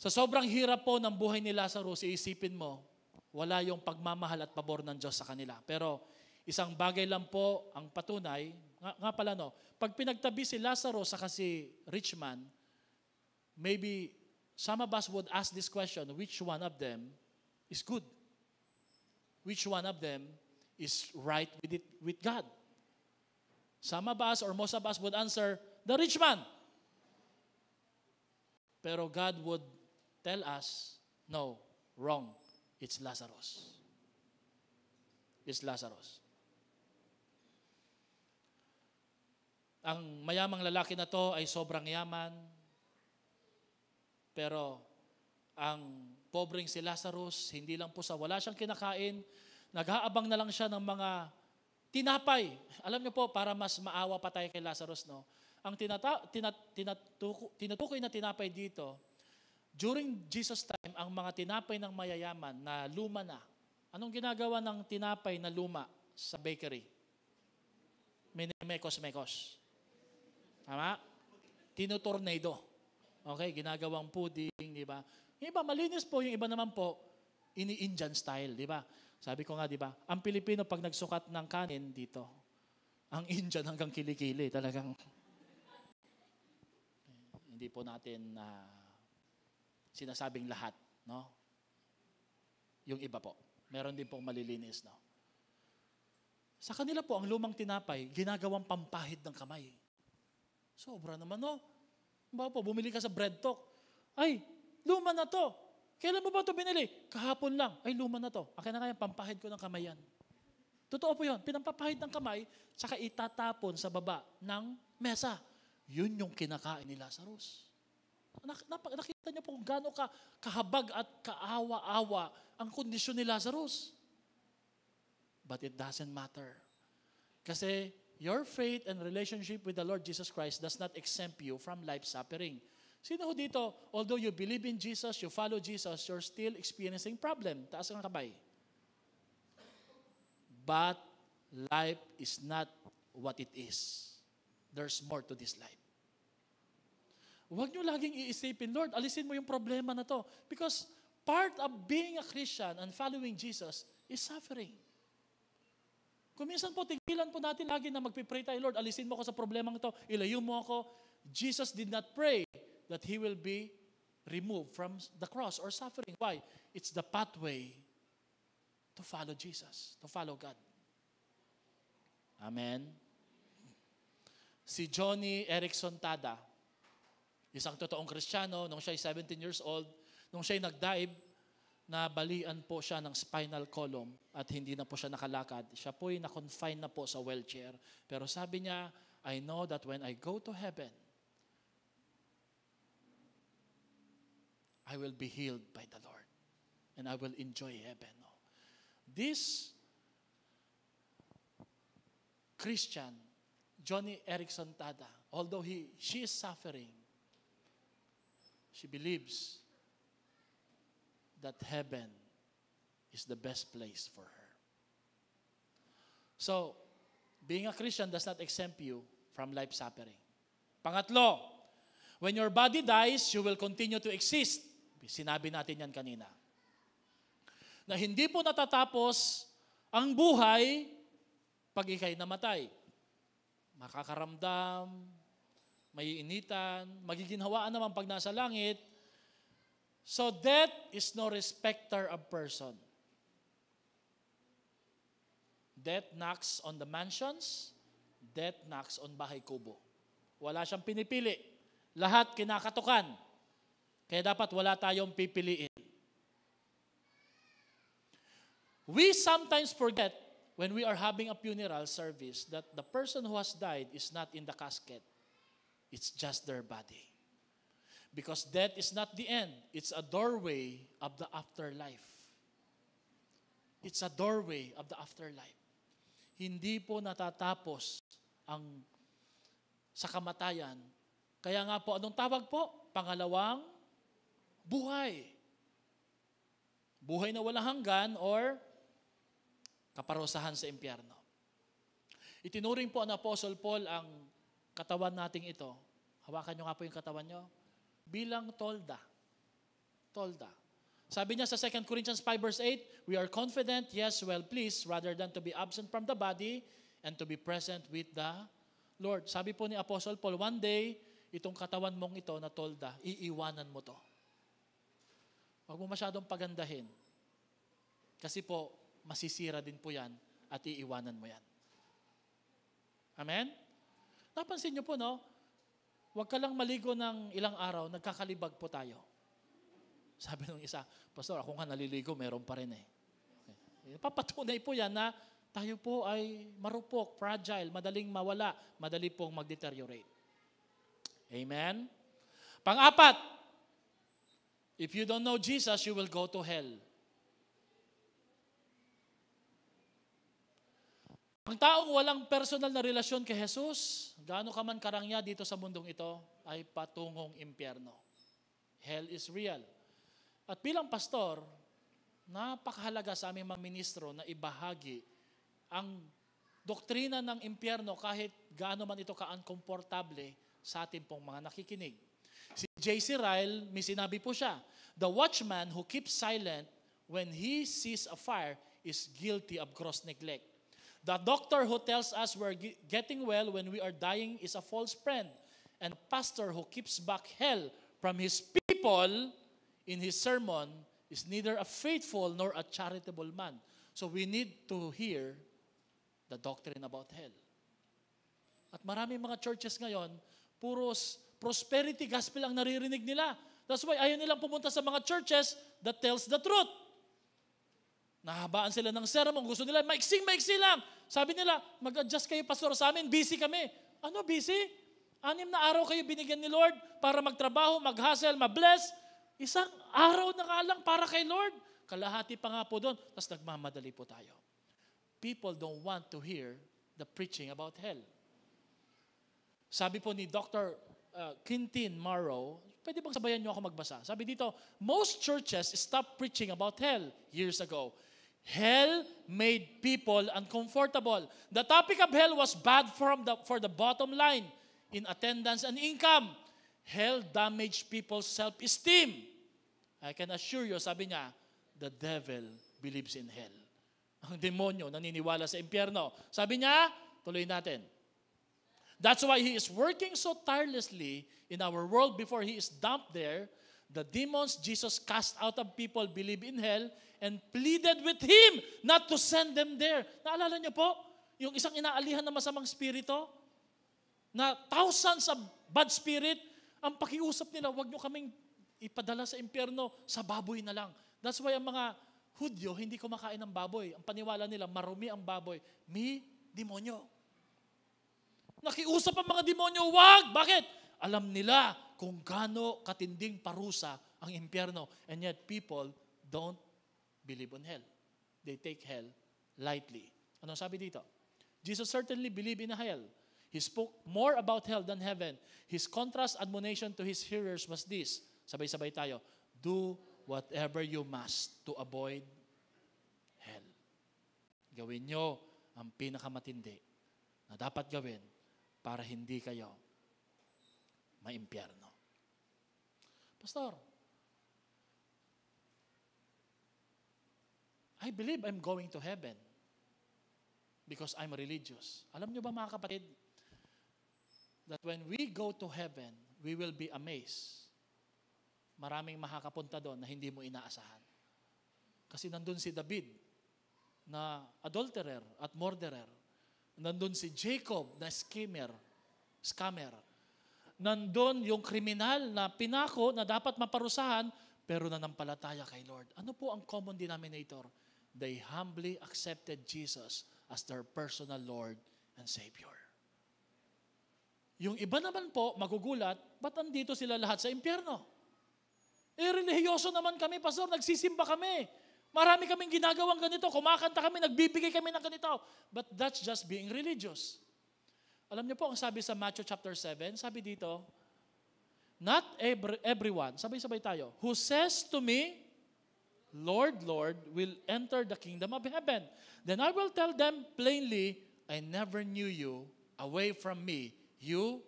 Sa sobrang hirap po ng buhay ni Lazarus, iisipin mo, wala yung pagmamahal at pabor ng Diyos sa kanila. Pero isang bagay lang po ang patunay, nga, nga pala no, pag pinagtabi si Lazarus sa kasi rich man, maybe some of us would ask this question, which one of them is good? Which one of them is right with, it, with God? Some of us or most of us would answer, the rich man. Pero God would tell us, no, wrong. It's Lazarus. It's Lazarus. Ang mayamang lalaki na to ay sobrang yaman, pero ang pobreng si Lazarus, hindi lang po sa wala siyang kinakain, nag-aabang na lang siya ng mga tinapay. Alam niyo po, para mas maawa pa tayo kay Lazarus, no? Ang tinata, tinat, tinatuko, tinatukoy na tinapay dito, during Jesus time, ang mga tinapay ng mayayaman na luma na, anong ginagawa ng tinapay na luma sa bakery? Minimekos-mekos. Tama? Tinutornado. Okay, ginagawang pudding, di ba? Yung iba, malinis po. Yung iba naman po, ini-Indian style, di ba? Sabi ko nga, di ba? Ang Pilipino, pag nagsukat ng kanin dito, ang Indian hanggang kilikili, talagang hindi po natin uh, sinasabing lahat, no? Yung iba po. Meron din pong malilinis, no? Sa kanila po, ang lumang tinapay, ginagawang pampahid ng kamay. Sobra naman, no? Bawa po, bumili ka sa bread talk. Ay, luma na to. Kailan mo ba to binili? Kahapon lang. Ay, luma na to. Akin na kaya, pampahid ko ng kamay yan. Totoo po yun. Pinampapahid ng kamay, saka itatapon sa baba ng mesa. Yun yung kinakain ni Lazarus. Nakita niyo po kung gaano ka, kahabag at kaawa-awa ang kondisyon ni Lazarus. But it doesn't matter. Kasi your faith and relationship with the Lord Jesus Christ does not exempt you from life suffering. Sino ho dito, although you believe in Jesus, you follow Jesus, you're still experiencing problem. Taas kang kabay. But life is not what it is there's more to this life. Huwag niyo laging iisipin, Lord, alisin mo yung problema na to. Because part of being a Christian and following Jesus is suffering. Kuminsan po, tigilan po natin lagi na magpipray tayo, Lord, alisin mo ako sa problema to, ilayo mo ako. Jesus did not pray that He will be removed from the cross or suffering. Why? It's the pathway to follow Jesus, to follow God. Amen si Johnny Erickson Tada, isang totoong kristyano, nung siya ay 17 years old, nung siya ay nag-dive, nabalian po siya ng spinal column at hindi na po siya nakalakad. Siya po ay na-confine na po sa wheelchair. Pero sabi niya, I know that when I go to heaven, I will be healed by the Lord and I will enjoy heaven. This Christian Johnny Erickson Tada, although he, she is suffering, she believes that heaven is the best place for her. So, being a Christian does not exempt you from life suffering. Pangatlo, when your body dies, you will continue to exist. Sinabi natin yan kanina. Na hindi po natatapos ang buhay pag ikay namatay makakaramdam, may initan, magiginhawaan naman pag nasa langit. So death is no respecter of person. Death knocks on the mansions, death knocks on bahay kubo. Wala siyang pinipili. Lahat kinakatukan. Kaya dapat wala tayong pipiliin. We sometimes forget when we are having a funeral service that the person who has died is not in the casket. It's just their body. Because death is not the end. It's a doorway of the afterlife. It's a doorway of the afterlife. Hindi po natatapos ang sa kamatayan. Kaya nga po, anong tawag po? Pangalawang buhay. Buhay na walang hanggan or kaparusahan sa impyerno. Itinuring po ang Apostle Paul ang katawan nating ito. Hawakan nyo nga po yung katawan nyo. Bilang tolda. Tolda. Sabi niya sa 2 Corinthians 5 verse 8, We are confident, yes, well pleased, rather than to be absent from the body and to be present with the Lord. Sabi po ni Apostle Paul, one day, itong katawan mong ito na tolda, iiwanan mo to. Huwag mo masyadong pagandahin. Kasi po, masisira din po yan at iiwanan mo yan. Amen? Napansin niyo po, no? Huwag ka lang maligo ng ilang araw, nagkakalibag po tayo. Sabi nung isa, Pastor, ako nga naliligo, meron pa rin eh. Okay. Eh, papatunay po yan na tayo po ay marupok, fragile, madaling mawala, madali pong mag-deteriorate. Amen? Pang-apat, if you don't know Jesus, you will go to hell. Ang taong walang personal na relasyon kay Jesus, gaano ka man karangya dito sa mundong ito, ay patungong impyerno. Hell is real. At bilang pastor, napakahalaga sa aming mga ministro na ibahagi ang doktrina ng impyerno kahit gaano man ito ka-uncomfortable sa ating pong mga nakikinig. Si J.C. Ryle, may sinabi po siya, The watchman who keeps silent when he sees a fire is guilty of gross neglect. The doctor who tells us we're getting well when we are dying is a false friend. And the pastor who keeps back hell from his people in his sermon is neither a faithful nor a charitable man. So we need to hear the doctrine about hell. At maraming mga churches ngayon, puros prosperity gospel ang naririnig nila. That's why ayaw nilang pumunta sa mga churches that tells the truth. Nahabaan sila ng sermon. Gusto nila, maiksing, maiksi lang. Sabi nila, mag-adjust kayo pastor sa amin, busy kami. Ano busy? Anim na araw kayo binigyan ni Lord para magtrabaho, mag-hustle, ma-bless. Isang araw na nga lang para kay Lord. Kalahati pa nga po doon, tapos nagmamadali po tayo. People don't want to hear the preaching about hell. Sabi po ni Dr. Uh, Quintin Morrow, pwede bang sabayan niyo ako magbasa? Sabi dito, most churches stopped preaching about hell years ago Hell made people uncomfortable. The topic of hell was bad for the, for the bottom line in attendance and income. Hell damaged people's self-esteem. I can assure you, sabi niya, the devil believes in hell. Ang demonyo naniniwala sa impyerno. Sabi niya, tuloy natin. That's why he is working so tirelessly in our world before he is dumped there. The demons Jesus cast out of people believe in hell and pleaded with him not to send them there. Naalala niyo po, yung isang inaalihan ng masamang spirito, na thousands of bad spirit, ang pakiusap nila, huwag niyo kaming ipadala sa impyerno, sa baboy na lang. That's why ang mga Hudyo, hindi kumakain ng baboy. Ang paniwala nila, marumi ang baboy. Mi, demonyo. Nakiusap ang mga demonyo, wag! Bakit? Alam nila kung gaano katinding parusa ang impyerno. And yet people don't believe on hell. They take hell lightly. Ano sabi dito? Jesus certainly believed in hell. He spoke more about hell than heaven. His contrast admonition to his hearers was this. Sabay-sabay tayo. Do whatever you must to avoid hell. Gawin nyo ang pinakamatindi na dapat gawin para hindi kayo maimpyerno. Pastor, I believe I'm going to heaven because I'm religious. Alam nyo ba mga kapatid, that when we go to heaven, we will be amazed. Maraming makakapunta doon na hindi mo inaasahan. Kasi nandun si David na adulterer at murderer. Nandun si Jacob na schemer, scammer. Nandun yung kriminal na pinako na dapat maparusahan pero nanampalataya kay Lord. Ano po ang common denominator? they humbly accepted Jesus as their personal Lord and Savior. Yung iba naman po, magugulat, ba't andito sila lahat sa impyerno? Eh, religyoso naman kami, Pastor, nagsisimba kami. Marami kaming ginagawang ganito, kumakanta kami, nagbibigay kami ng ganito. But that's just being religious. Alam niyo po ang sabi sa Matthew chapter 7, sabi dito, Not every, everyone, sabay-sabay tayo, who says to me, Lord, Lord, will enter the kingdom of heaven. Then I will tell them plainly, I never knew you. Away from me, you.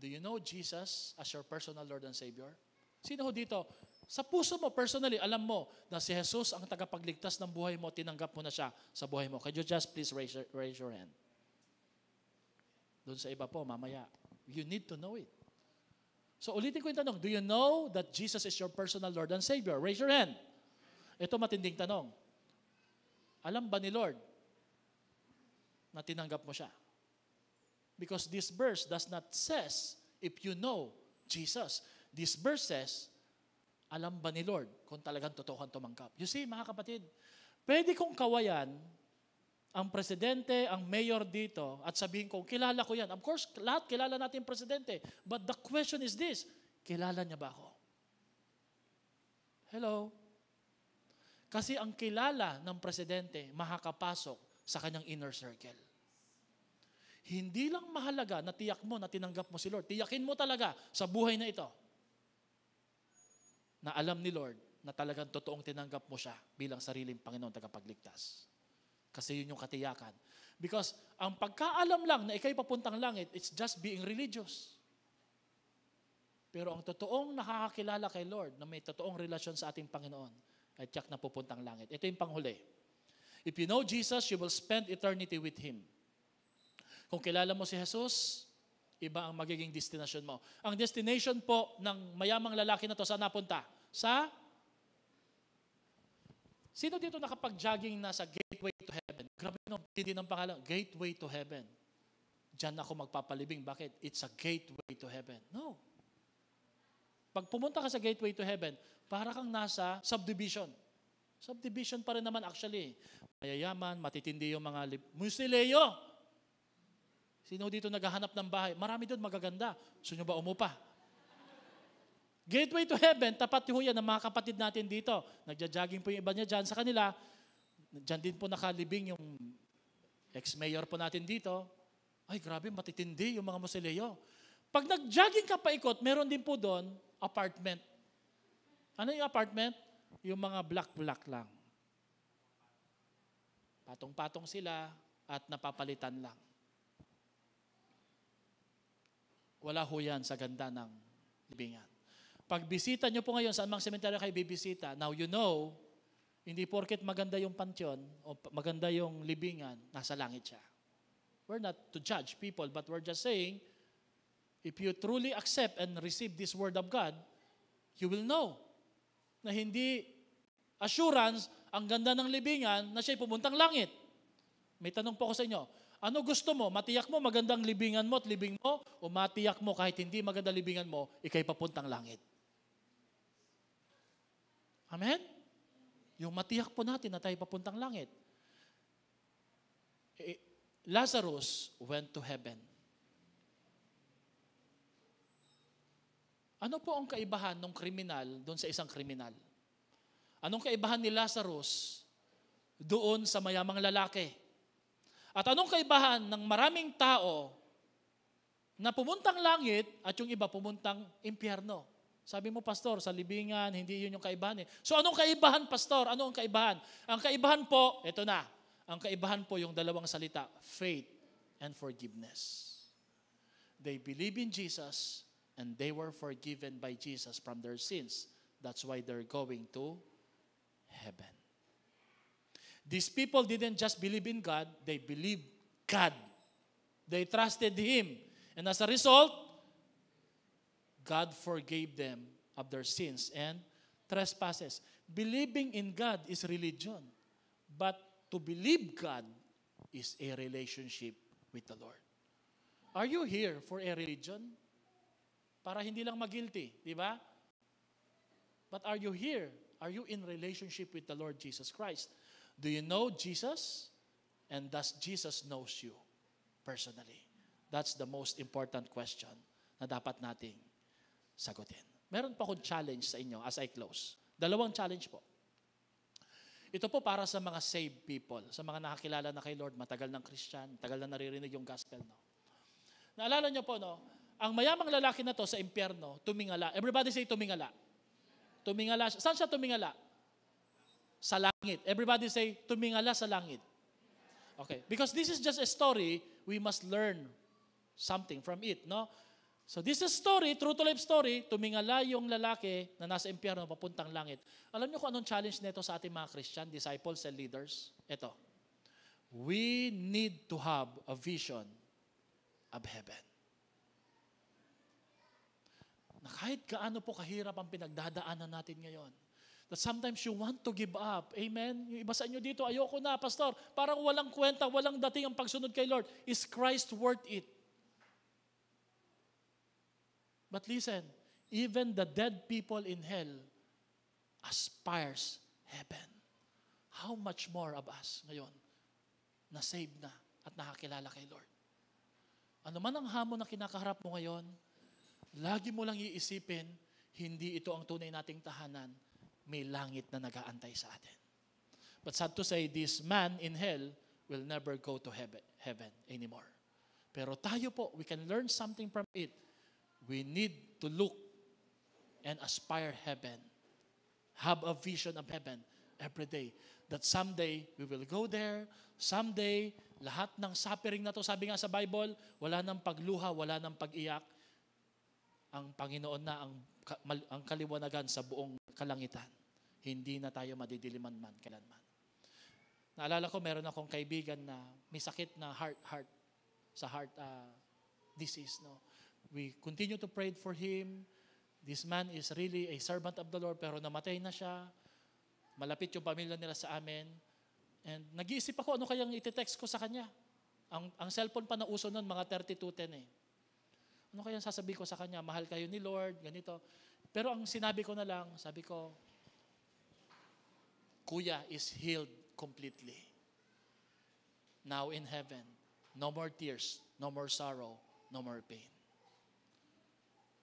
Do you know Jesus as your personal Lord and Savior? Sino ho dito? Sa puso mo, personally, alam mo na si Jesus ang tagapagligtas ng buhay mo, tinanggap mo na siya sa buhay mo. Can you just please raise your, raise your hand? Doon sa iba po, mamaya. You need to know it. So ulitin ko yung tanong, do you know that Jesus is your personal Lord and Savior? Raise your hand. Ito matinding tanong. Alam ba ni Lord na tinanggap mo siya? Because this verse does not says if you know Jesus. This verse says, alam ba ni Lord kung talagang totoo kang tumanggap? You see, mga kapatid, pwede kong kawayan ang presidente, ang mayor dito, at sabihin ko, kilala ko yan. Of course, lahat kilala natin presidente. But the question is this, kilala niya ba ako? Hello? Kasi ang kilala ng presidente, makakapasok sa kanyang inner circle. Hindi lang mahalaga na tiyak mo na tinanggap mo si Lord. Tiyakin mo talaga sa buhay na ito na alam ni Lord na talagang totoong tinanggap mo siya bilang sariling Panginoon tagapagligtas. Kasi yun yung katiyakan. Because ang pagkaalam lang na ikay papuntang langit, it's just being religious. Pero ang totoong nakakakilala kay Lord na may totoong relasyon sa ating Panginoon ay tiyak na pupuntang langit. Ito yung panghuli. If you know Jesus, you will spend eternity with Him. Kung kilala mo si Jesus, iba ang magiging destination mo. Ang destination po ng mayamang lalaki na to, saan napunta? Sa? Sino dito nakapag-jogging na sa ang titi ng pangalan, gateway to heaven. Diyan ako magpapalibing. Bakit? It's a gateway to heaven. No. Pag pumunta ka sa gateway to heaven, para kang nasa subdivision. Subdivision pa rin naman actually. Mayayaman, matitindi yung mga lib... Musileo! Sino dito naghahanap ng bahay? Marami doon magaganda. Sino nyo ba umupa? Gateway to heaven, tapat ho yan ng mga kapatid natin dito. Nagja-jogging po yung iba niya dyan sa kanila. Diyan din po nakalibing yung ex-mayor po natin dito. Ay, grabe, matitindi yung mga musileyo. Pag nag-jogging ka paikot, meron din po doon apartment. Ano yung apartment? Yung mga black-black lang. Patong-patong sila at napapalitan lang. Wala ho yan sa ganda ng libingan. Pag bisita nyo po ngayon sa amang sementaryo kayo bibisita, now you know hindi porket maganda yung pantyon o maganda yung libingan, nasa langit siya. We're not to judge people, but we're just saying, if you truly accept and receive this Word of God, you will know na hindi assurance ang ganda ng libingan na siya'y pumuntang langit. May tanong po ako sa inyo, ano gusto mo? Matiyak mo magandang libingan mo at libing mo? O matiyak mo kahit hindi maganda libingan mo, ikay papuntang langit? Amen? Yung matiyak po natin na tayo papuntang langit. Eh, Lazarus went to heaven. Ano po ang kaibahan ng kriminal doon sa isang kriminal? Anong kaibahan ni Lazarus doon sa mayamang lalaki? At anong kaibahan ng maraming tao na pumuntang langit at yung iba pumuntang impyerno? Sabi mo, Pastor, sa libingan, hindi yun yung kaibahan eh. So anong kaibahan, Pastor? Ano ang kaibahan? Ang kaibahan po, ito na. Ang kaibahan po yung dalawang salita, faith and forgiveness. They believe in Jesus and they were forgiven by Jesus from their sins. That's why they're going to heaven. These people didn't just believe in God, they believed God. They trusted Him. And as a result, God forgave them of their sins and trespasses. Believing in God is religion, but to believe God is a relationship with the Lord. Are you here for a religion? Para hindi lang magilty, di ba? But are you here? Are you in relationship with the Lord Jesus Christ? Do you know Jesus? And does Jesus knows you personally? That's the most important question na dapat nating sagutin. Meron pa akong challenge sa inyo as I close. Dalawang challenge po. Ito po para sa mga saved people, sa mga nakakilala na kay Lord, matagal ng Christian, tagal na naririnig yung gospel. No? Naalala niyo po, no? ang mayamang lalaki na to sa impyerno, tumingala. Everybody say tumingala. Tumingala. Saan siya tumingala? Sa langit. Everybody say tumingala sa langit. Okay. Because this is just a story, we must learn something from it. No? So this is story, true to life story, tumingala yung lalaki na nasa impyerno papuntang langit. Alam niyo kung anong challenge nito sa ating mga Christian, disciples and leaders? Ito. We need to have a vision of heaven. Na kahit kaano po kahirap ang pinagdadaanan natin ngayon, that sometimes you want to give up. Amen? Yung iba sa inyo dito, ayoko na, Pastor. Parang walang kwenta, walang dating ang pagsunod kay Lord. Is Christ worth it? But listen, even the dead people in hell aspires heaven. How much more of us ngayon na saved na at nakakilala kay Lord? Ano man ang hamon na kinakaharap mo ngayon, lagi mo lang iisipin, hindi ito ang tunay nating tahanan. May langit na nagaantay sa atin. But sad to say, this man in hell will never go to heaven anymore. Pero tayo po, we can learn something from it We need to look and aspire heaven. Have a vision of heaven every day. That someday, we will go there. Someday, lahat ng suffering na to, sabi nga sa Bible, wala ng pagluha, wala ng pag-iyak. Ang Panginoon na ang, ang kaliwanagan sa buong kalangitan. Hindi na tayo madidiliman man kailanman. Naalala ko, meron akong kaibigan na may sakit na heart, heart, sa heart uh, disease. No? We continue to pray for him. This man is really a servant of the Lord pero namatay na siya. Malapit yung pamilya nila sa amin. And nag-iisip ako ano kayang ite-text ko sa kanya. Ang, ang cellphone pa na uso noon, mga 3210 eh. Ano kayang sasabihin ko sa kanya? Mahal kayo ni Lord, ganito. Pero ang sinabi ko na lang, sabi ko, Kuya is healed completely. Now in heaven, no more tears, no more sorrow, no more pain.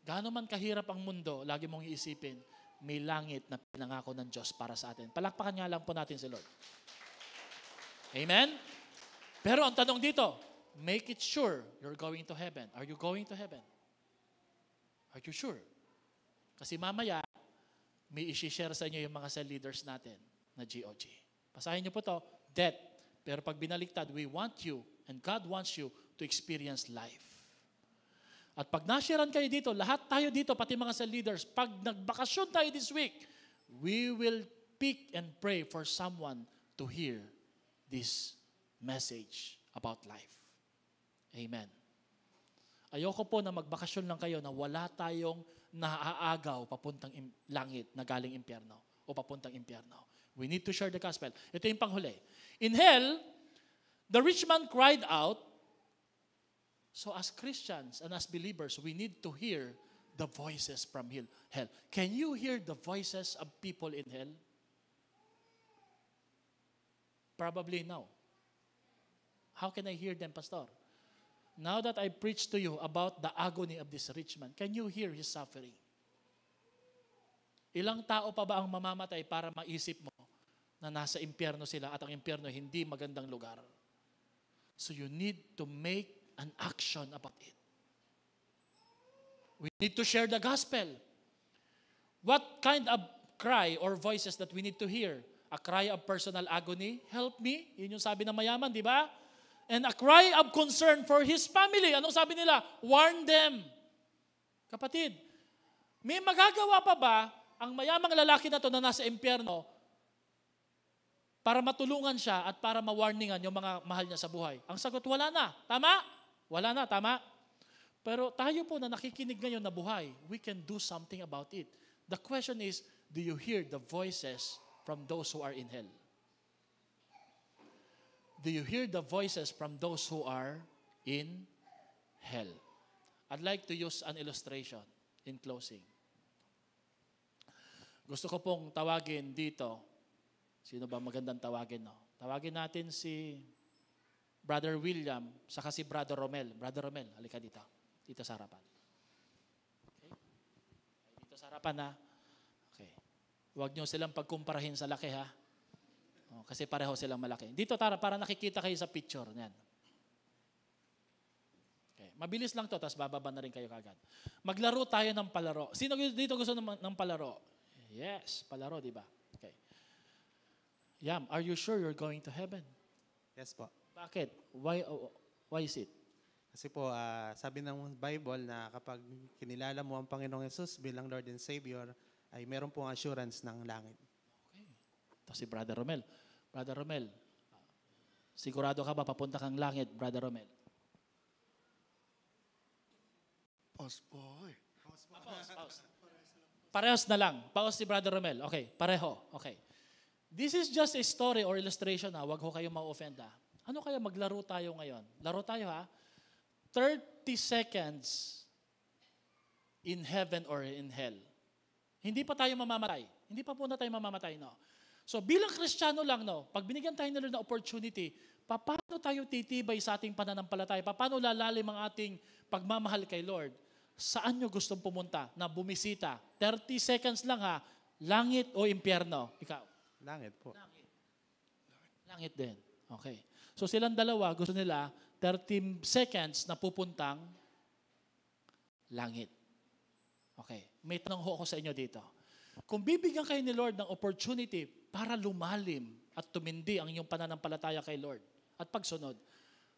Gaano man kahirap ang mundo, lagi mong iisipin, may langit na pinangako ng Diyos para sa atin. Palakpakan nga lang po natin si Lord. Amen? Pero ang tanong dito, make it sure you're going to heaven. Are you going to heaven? Are you sure? Kasi mamaya, may isi-share sa inyo yung mga cell leaders natin na GOG. Pasahin niyo po to, death. Pero pag binaliktad, we want you and God wants you to experience life. At pag nasharean kayo dito, lahat tayo dito, pati mga sa leaders, pag nagbakasyon tayo this week, we will pick and pray for someone to hear this message about life. Amen. Ayoko po na magbakasyon lang kayo na wala tayong naaagaw papuntang langit na galing impyerno o papuntang impyerno. We need to share the gospel. Ito yung panghuli. In hell, the rich man cried out, So as Christians and as believers, we need to hear the voices from hell. Can you hear the voices of people in hell? Probably now. How can I hear them, Pastor? Now that I preach to you about the agony of this rich man, can you hear his suffering? Ilang tao pa ba ang mamamatay para maisip mo na nasa impyerno sila at ang impyerno hindi magandang lugar? So you need to make an action about it. We need to share the gospel. What kind of cry or voices that we need to hear? A cry of personal agony, help me. Yun yung sabi ng mayaman, di ba? And a cry of concern for his family. Ano sabi nila? Warn them. Kapatid, may magagawa pa ba ang mayamang lalaki na to na nasa impyerno para matulungan siya at para mawarningan yung mga mahal niya sa buhay? Ang sagot, wala na. Tama? Wala na, tama? Pero tayo po na nakikinig ngayon na buhay, we can do something about it. The question is, do you hear the voices from those who are in hell? Do you hear the voices from those who are in hell? I'd like to use an illustration in closing. Gusto ko pong tawagin dito. Sino ba magandang tawagin? No? Tawagin natin si Brother William, saka si Brother Romel. Brother Romel, halika dito. Dito sa harapan. Okay? Dito sa harapan ha. Okay. Huwag niyo silang pagkumparahin sa laki ha. O, oh, kasi pareho silang malaki. Dito tara, para nakikita kayo sa picture. Yan. Okay. Mabilis lang to, tapos bababa na rin kayo kagad. Maglaro tayo ng palaro. Sino dito gusto ng, ng palaro? Yes, palaro, di ba? Okay. Yam, are you sure you're going to heaven? Yes po. Bakit? Why, oh, why is it? Kasi po, uh, sabi ng Bible na kapag kinilala mo ang Panginoong Yesus bilang Lord and Savior, ay meron pong assurance ng langit. Okay. Ito si Brother Romel. Brother Romel, sigurado ka ba papunta kang langit, Brother Romel? Pause po. Pause, pause. pause, pause. Parehos na lang. Pause si Brother Romel. Okay, pareho. Okay. This is just a story or illustration na wag ho kayong ma-offend ha. Ano kaya maglaro tayo ngayon? Laro tayo ha. 30 seconds in heaven or in hell. Hindi pa tayo mamamatay. Hindi pa muna tayo mamamatay, no? So bilang Kristiyano lang, no, pag binigyan tayo nila ng opportunity, paano tayo titibay sa ating pananampalataya? Paano lalalim ang ating pagmamahal kay Lord? Saan nyo gustong pumunta na bumisita? 30 seconds lang ha. Langit o impyerno? Ikaw. Langit po. Langit. Langit din. Okay. So silang dalawa, gusto nila 30 seconds na pupuntang langit. Okay, may tanong ho ako sa inyo dito. Kung bibigyan kayo ni Lord ng opportunity para lumalim at tumindi ang inyong pananampalataya kay Lord at pagsunod,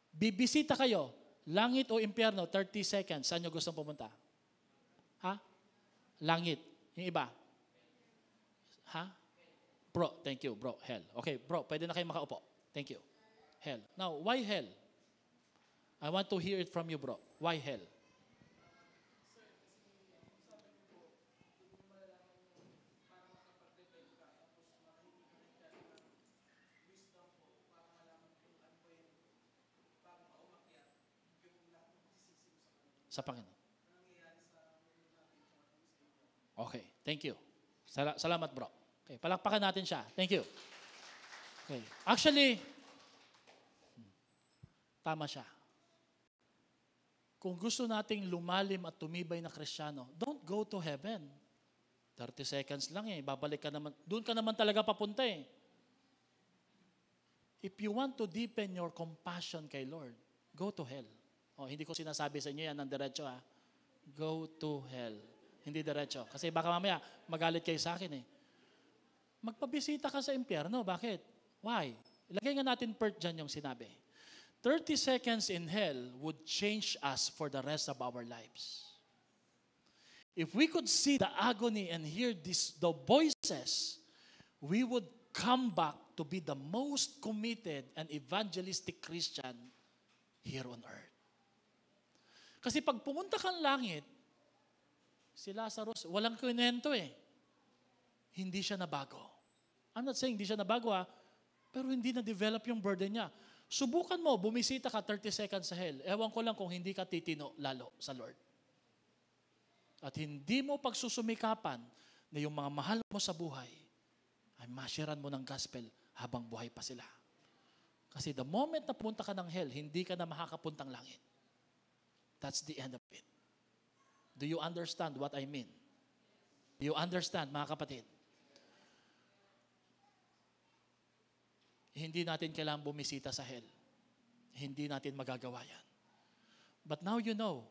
bibisita kayo, langit o impyerno, 30 seconds, saan nyo gustong pumunta? Ha? Langit. Yung iba? Ha? Bro, thank you, bro. Hell. Okay, bro, pwede na kayo makaupo. Thank you. Hell. Now, why hell? I want to hear it from you, bro. Why hell? sa Panginoon. Okay, thank you. Sal- salamat bro. Okay, palakpakan natin siya. Thank you. Okay. Actually, tama siya. Kung gusto nating lumalim at tumibay na krisyano, don't go to heaven. 30 seconds lang eh, babalik ka naman. Doon ka naman talaga papunta eh. If you want to deepen your compassion kay Lord, go to hell. Oh, hindi ko sinasabi sa inyo yan ng diretso ha. Ah. Go to hell. Hindi diretso. Kasi baka mamaya magalit kayo sa akin eh. Magpabisita ka sa impyerno. Bakit? Why? Ilagay nga natin pert dyan yung sinabi. 30 seconds in hell would change us for the rest of our lives. If we could see the agony and hear this, the voices, we would come back to be the most committed and evangelistic Christian here on earth. Kasi pag pumunta kang langit, si Lazarus, walang kunento eh. Hindi siya nabago. I'm not saying hindi siya nabago ha, ah, pero hindi na-develop yung burden niya. Subukan mo, bumisita ka 30 seconds sa hell. Ewan ko lang kung hindi ka titino lalo sa Lord. At hindi mo pagsusumikapan na yung mga mahal mo sa buhay ay masyaran mo ng gospel habang buhay pa sila. Kasi the moment na punta ka ng hell, hindi ka na makakapuntang langit. That's the end of it. Do you understand what I mean? Do you understand, mga kapatid? Hindi natin kailangan bumisita sa hell. Hindi natin magagawa yan. But now you know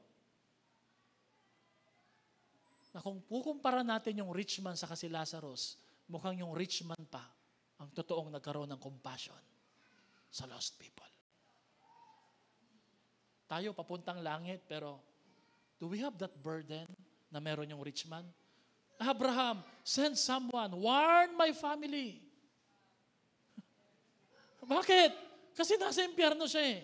na kung pukumpara natin yung rich man sa kasi Lazarus, mukhang yung rich man pa ang totoong nagkaroon ng compassion sa lost people. Tayo papuntang langit pero do we have that burden na meron yung rich man? Abraham, send someone, warn my family. Bakit? Kasi nasa impyerno siya eh.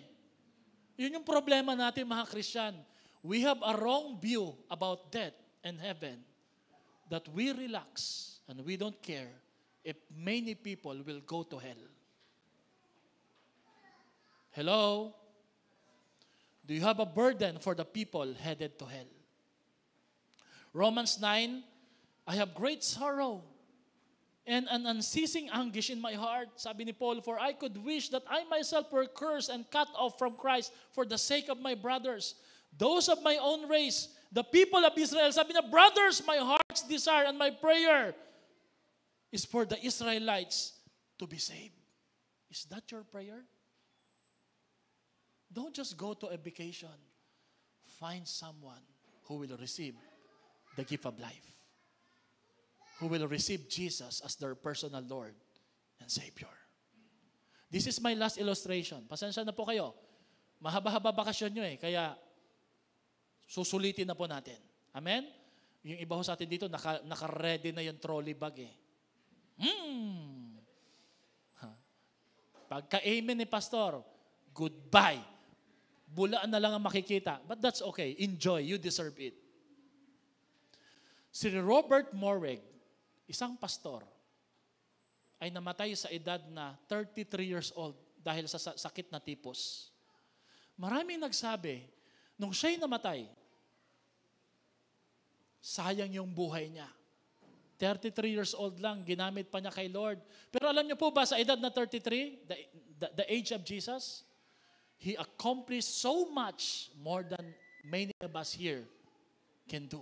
Yun yung problema natin mga Christian. We have a wrong view about death and heaven that we relax and we don't care if many people will go to hell. Hello? Do you have a burden for the people headed to hell? Romans 9, I have great sorrow and an unceasing anguish in my heart. Sabi ni Paul, for I could wish that I myself were cursed and cut off from Christ for the sake of my brothers, those of my own race, the people of Israel. Sabi na, brothers, my heart's desire and my prayer is for the Israelites to be saved. Is that your prayer? Don't just go to a vacation. Find someone who will receive the gift of life. who will receive Jesus as their personal Lord and Savior. This is my last illustration. Pasensya na po kayo. Mahaba-haba bakasyon nyo eh, kaya susulitin na po natin. Amen? Yung iba ho sa atin dito, naka, naka-ready na yung trolley bag eh. Hmm! Pagka-amen ni Pastor, goodbye. Bulaan na lang ang makikita. But that's okay. Enjoy. You deserve it. Si Robert Morrig, Isang pastor ay namatay sa edad na 33 years old dahil sa sakit na tipos. Maraming nagsabi, nung siya'y namatay, sayang yung buhay niya. 33 years old lang, ginamit pa niya kay Lord. Pero alam niyo po ba, sa edad na 33, the, the, the age of Jesus, He accomplished so much more than many of us here can do.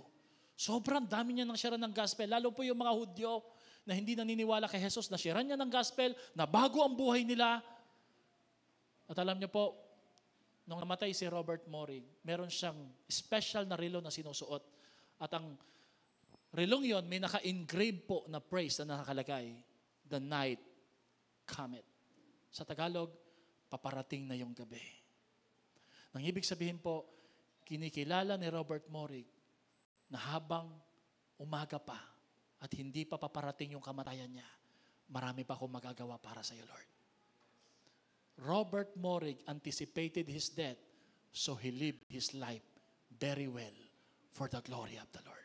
Sobrang dami niya nang share ng gospel. Lalo po yung mga Hudyo na hindi naniniwala kay Jesus, na share niya ng gospel, na bago ang buhay nila. At alam niyo po, nung namatay si Robert Morig, meron siyang special na relo na sinusuot. At ang relong yon may naka-engrave po na praise na nakalagay, The Night Comet. Sa Tagalog, paparating na yung gabi. Nang ibig sabihin po, kinikilala ni Robert Morig na habang umaga pa at hindi pa paparating yung kamatayan niya, marami pa akong magagawa para sa iyo, Lord. Robert Morig anticipated his death, so he lived his life very well for the glory of the Lord.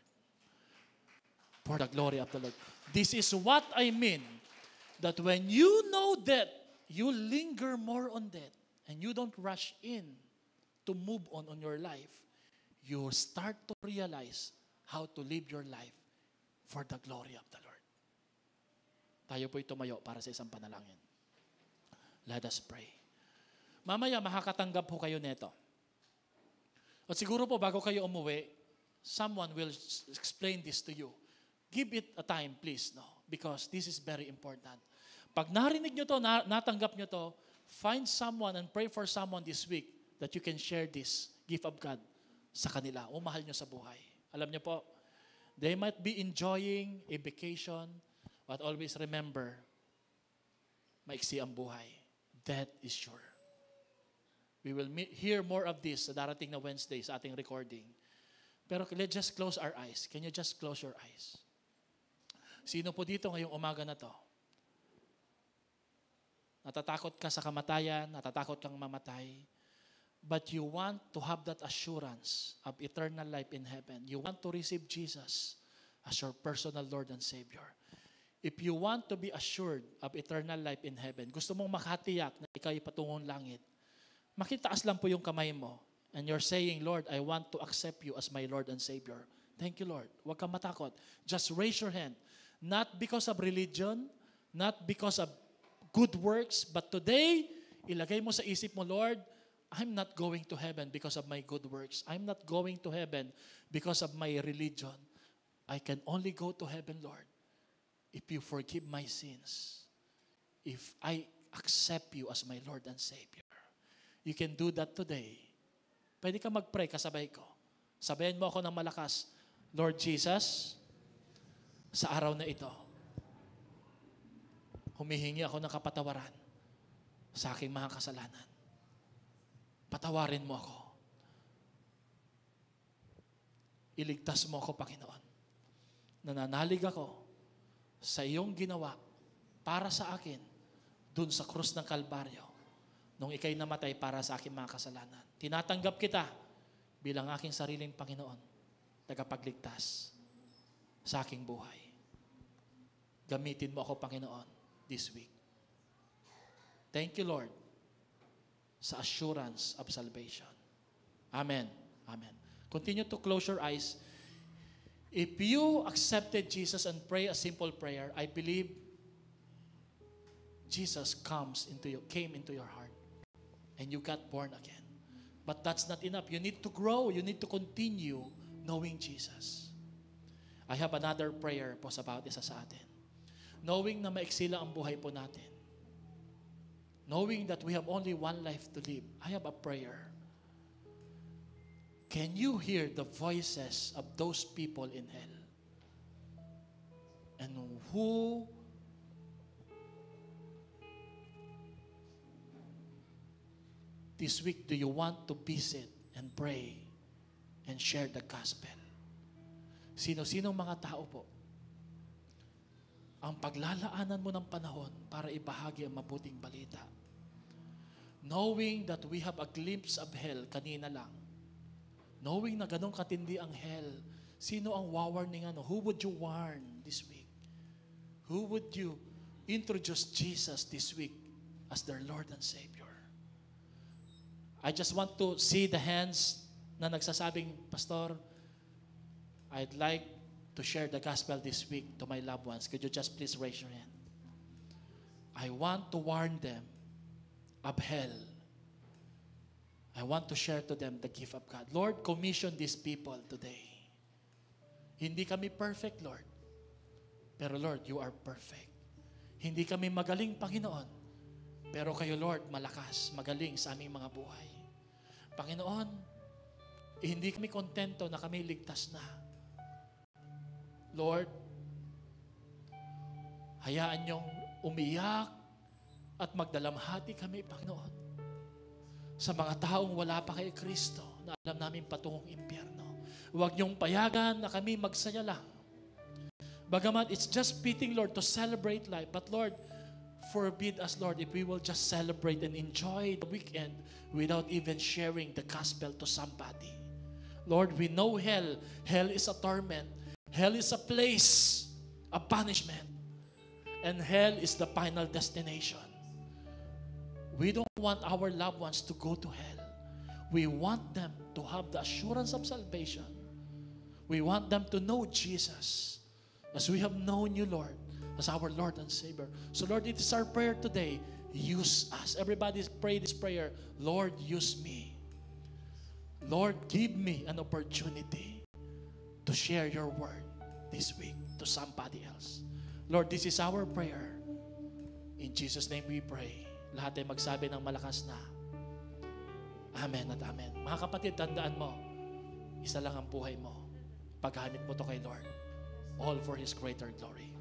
For the glory of the Lord. This is what I mean, that when you know that, you linger more on death, and you don't rush in to move on on your life you start to realize how to live your life for the glory of the Lord. Tayo po'y tumayo para sa isang panalangin. Let us pray. Mamaya, makakatanggap po kayo nito. At siguro po, bago kayo umuwi, someone will explain this to you. Give it a time, please, no? Because this is very important. Pag narinig nyo to, natanggap nyo to, find someone and pray for someone this week that you can share this gift of God sa kanila o oh, mahal nyo sa buhay. Alam nyo po, they might be enjoying a vacation, but always remember, maiksi ang buhay. That is sure. We will meet, hear more of this sa darating na Wednesday sa ating recording. Pero let's just close our eyes. Can you just close your eyes? Sino po dito ngayong umaga na to? Natatakot ka sa kamatayan, natatakot kang mamatay, But you want to have that assurance of eternal life in heaven. You want to receive Jesus as your personal Lord and Savior. If you want to be assured of eternal life in heaven, gusto mong makatiyak na ikaw ay patungong langit, makitaas lang po yung kamay mo and you're saying, Lord, I want to accept you as my Lord and Savior. Thank you, Lord. Huwag kang matakot. Just raise your hand. Not because of religion, not because of good works, but today, ilagay mo sa isip mo, Lord, I'm not going to heaven because of my good works. I'm not going to heaven because of my religion. I can only go to heaven, Lord, if you forgive my sins, if I accept you as my Lord and Savior. You can do that today. Pwede ka mag-pray kasabay ko. Sabihin mo ako ng malakas, Lord Jesus, sa araw na ito, humihingi ako ng kapatawaran sa aking mga kasalanan. Patawarin mo ako. Iligtas mo ako, Panginoon. Nananalig ako sa iyong ginawa para sa akin dun sa krus ng Kalbaryo nung ikay namatay para sa aking mga kasalanan. Tinatanggap kita bilang aking sariling Panginoon, tagapagligtas sa aking buhay. Gamitin mo ako, Panginoon, this week. Thank you, Lord, sa assurance of salvation. Amen. Amen. Continue to close your eyes. If you accepted Jesus and pray a simple prayer, I believe Jesus comes into you, came into your heart and you got born again. But that's not enough. You need to grow. You need to continue knowing Jesus. I have another prayer po sa bawat isa sa atin. Knowing na maiksi ang buhay po natin knowing that we have only one life to live, I have a prayer. Can you hear the voices of those people in hell? And who this week do you want to visit and pray and share the gospel? Sino-sino mga tao po? Ang paglalaanan mo ng panahon para ibahagi ang mabuting balita Knowing that we have a glimpse of hell kanina lang. Knowing na ganong katindi ang hell, sino ang wawarningan? Who would you warn this week? Who would you introduce Jesus this week as their Lord and Savior? I just want to see the hands na nagsasabing, Pastor, I'd like to share the gospel this week to my loved ones. Could you just please raise your hand? I want to warn them Abhel. I want to share to them the gift of God. Lord, commission these people today. Hindi kami perfect, Lord. Pero Lord, you are perfect. Hindi kami magaling, Panginoon. Pero kayo, Lord, malakas, magaling sa aming mga buhay. Panginoon, hindi kami kontento na kami ligtas na. Lord, hayaan niyong umiyak at magdalamhati kami, Panginoon, sa mga taong wala pa kay Kristo na alam namin patungong impyerno. Huwag niyong payagan na kami magsaya lang. Bagamat it's just fitting, Lord, to celebrate life. But Lord, forbid us, Lord, if we will just celebrate and enjoy the weekend without even sharing the gospel to somebody. Lord, we know hell. Hell is a torment. Hell is a place, a punishment. And hell is the final destination. We don't want our loved ones to go to hell. We want them to have the assurance of salvation. We want them to know Jesus as we have known you, Lord, as our Lord and Savior. So, Lord, it is our prayer today. Use us. Everybody pray this prayer. Lord, use me. Lord, give me an opportunity to share your word this week to somebody else. Lord, this is our prayer. In Jesus' name we pray. Lahat ay magsabi ng malakas na, Amen at Amen. Mga kapatid, tandaan mo, isa lang ang buhay mo. Paghanip mo to kay Lord. All for His greater glory.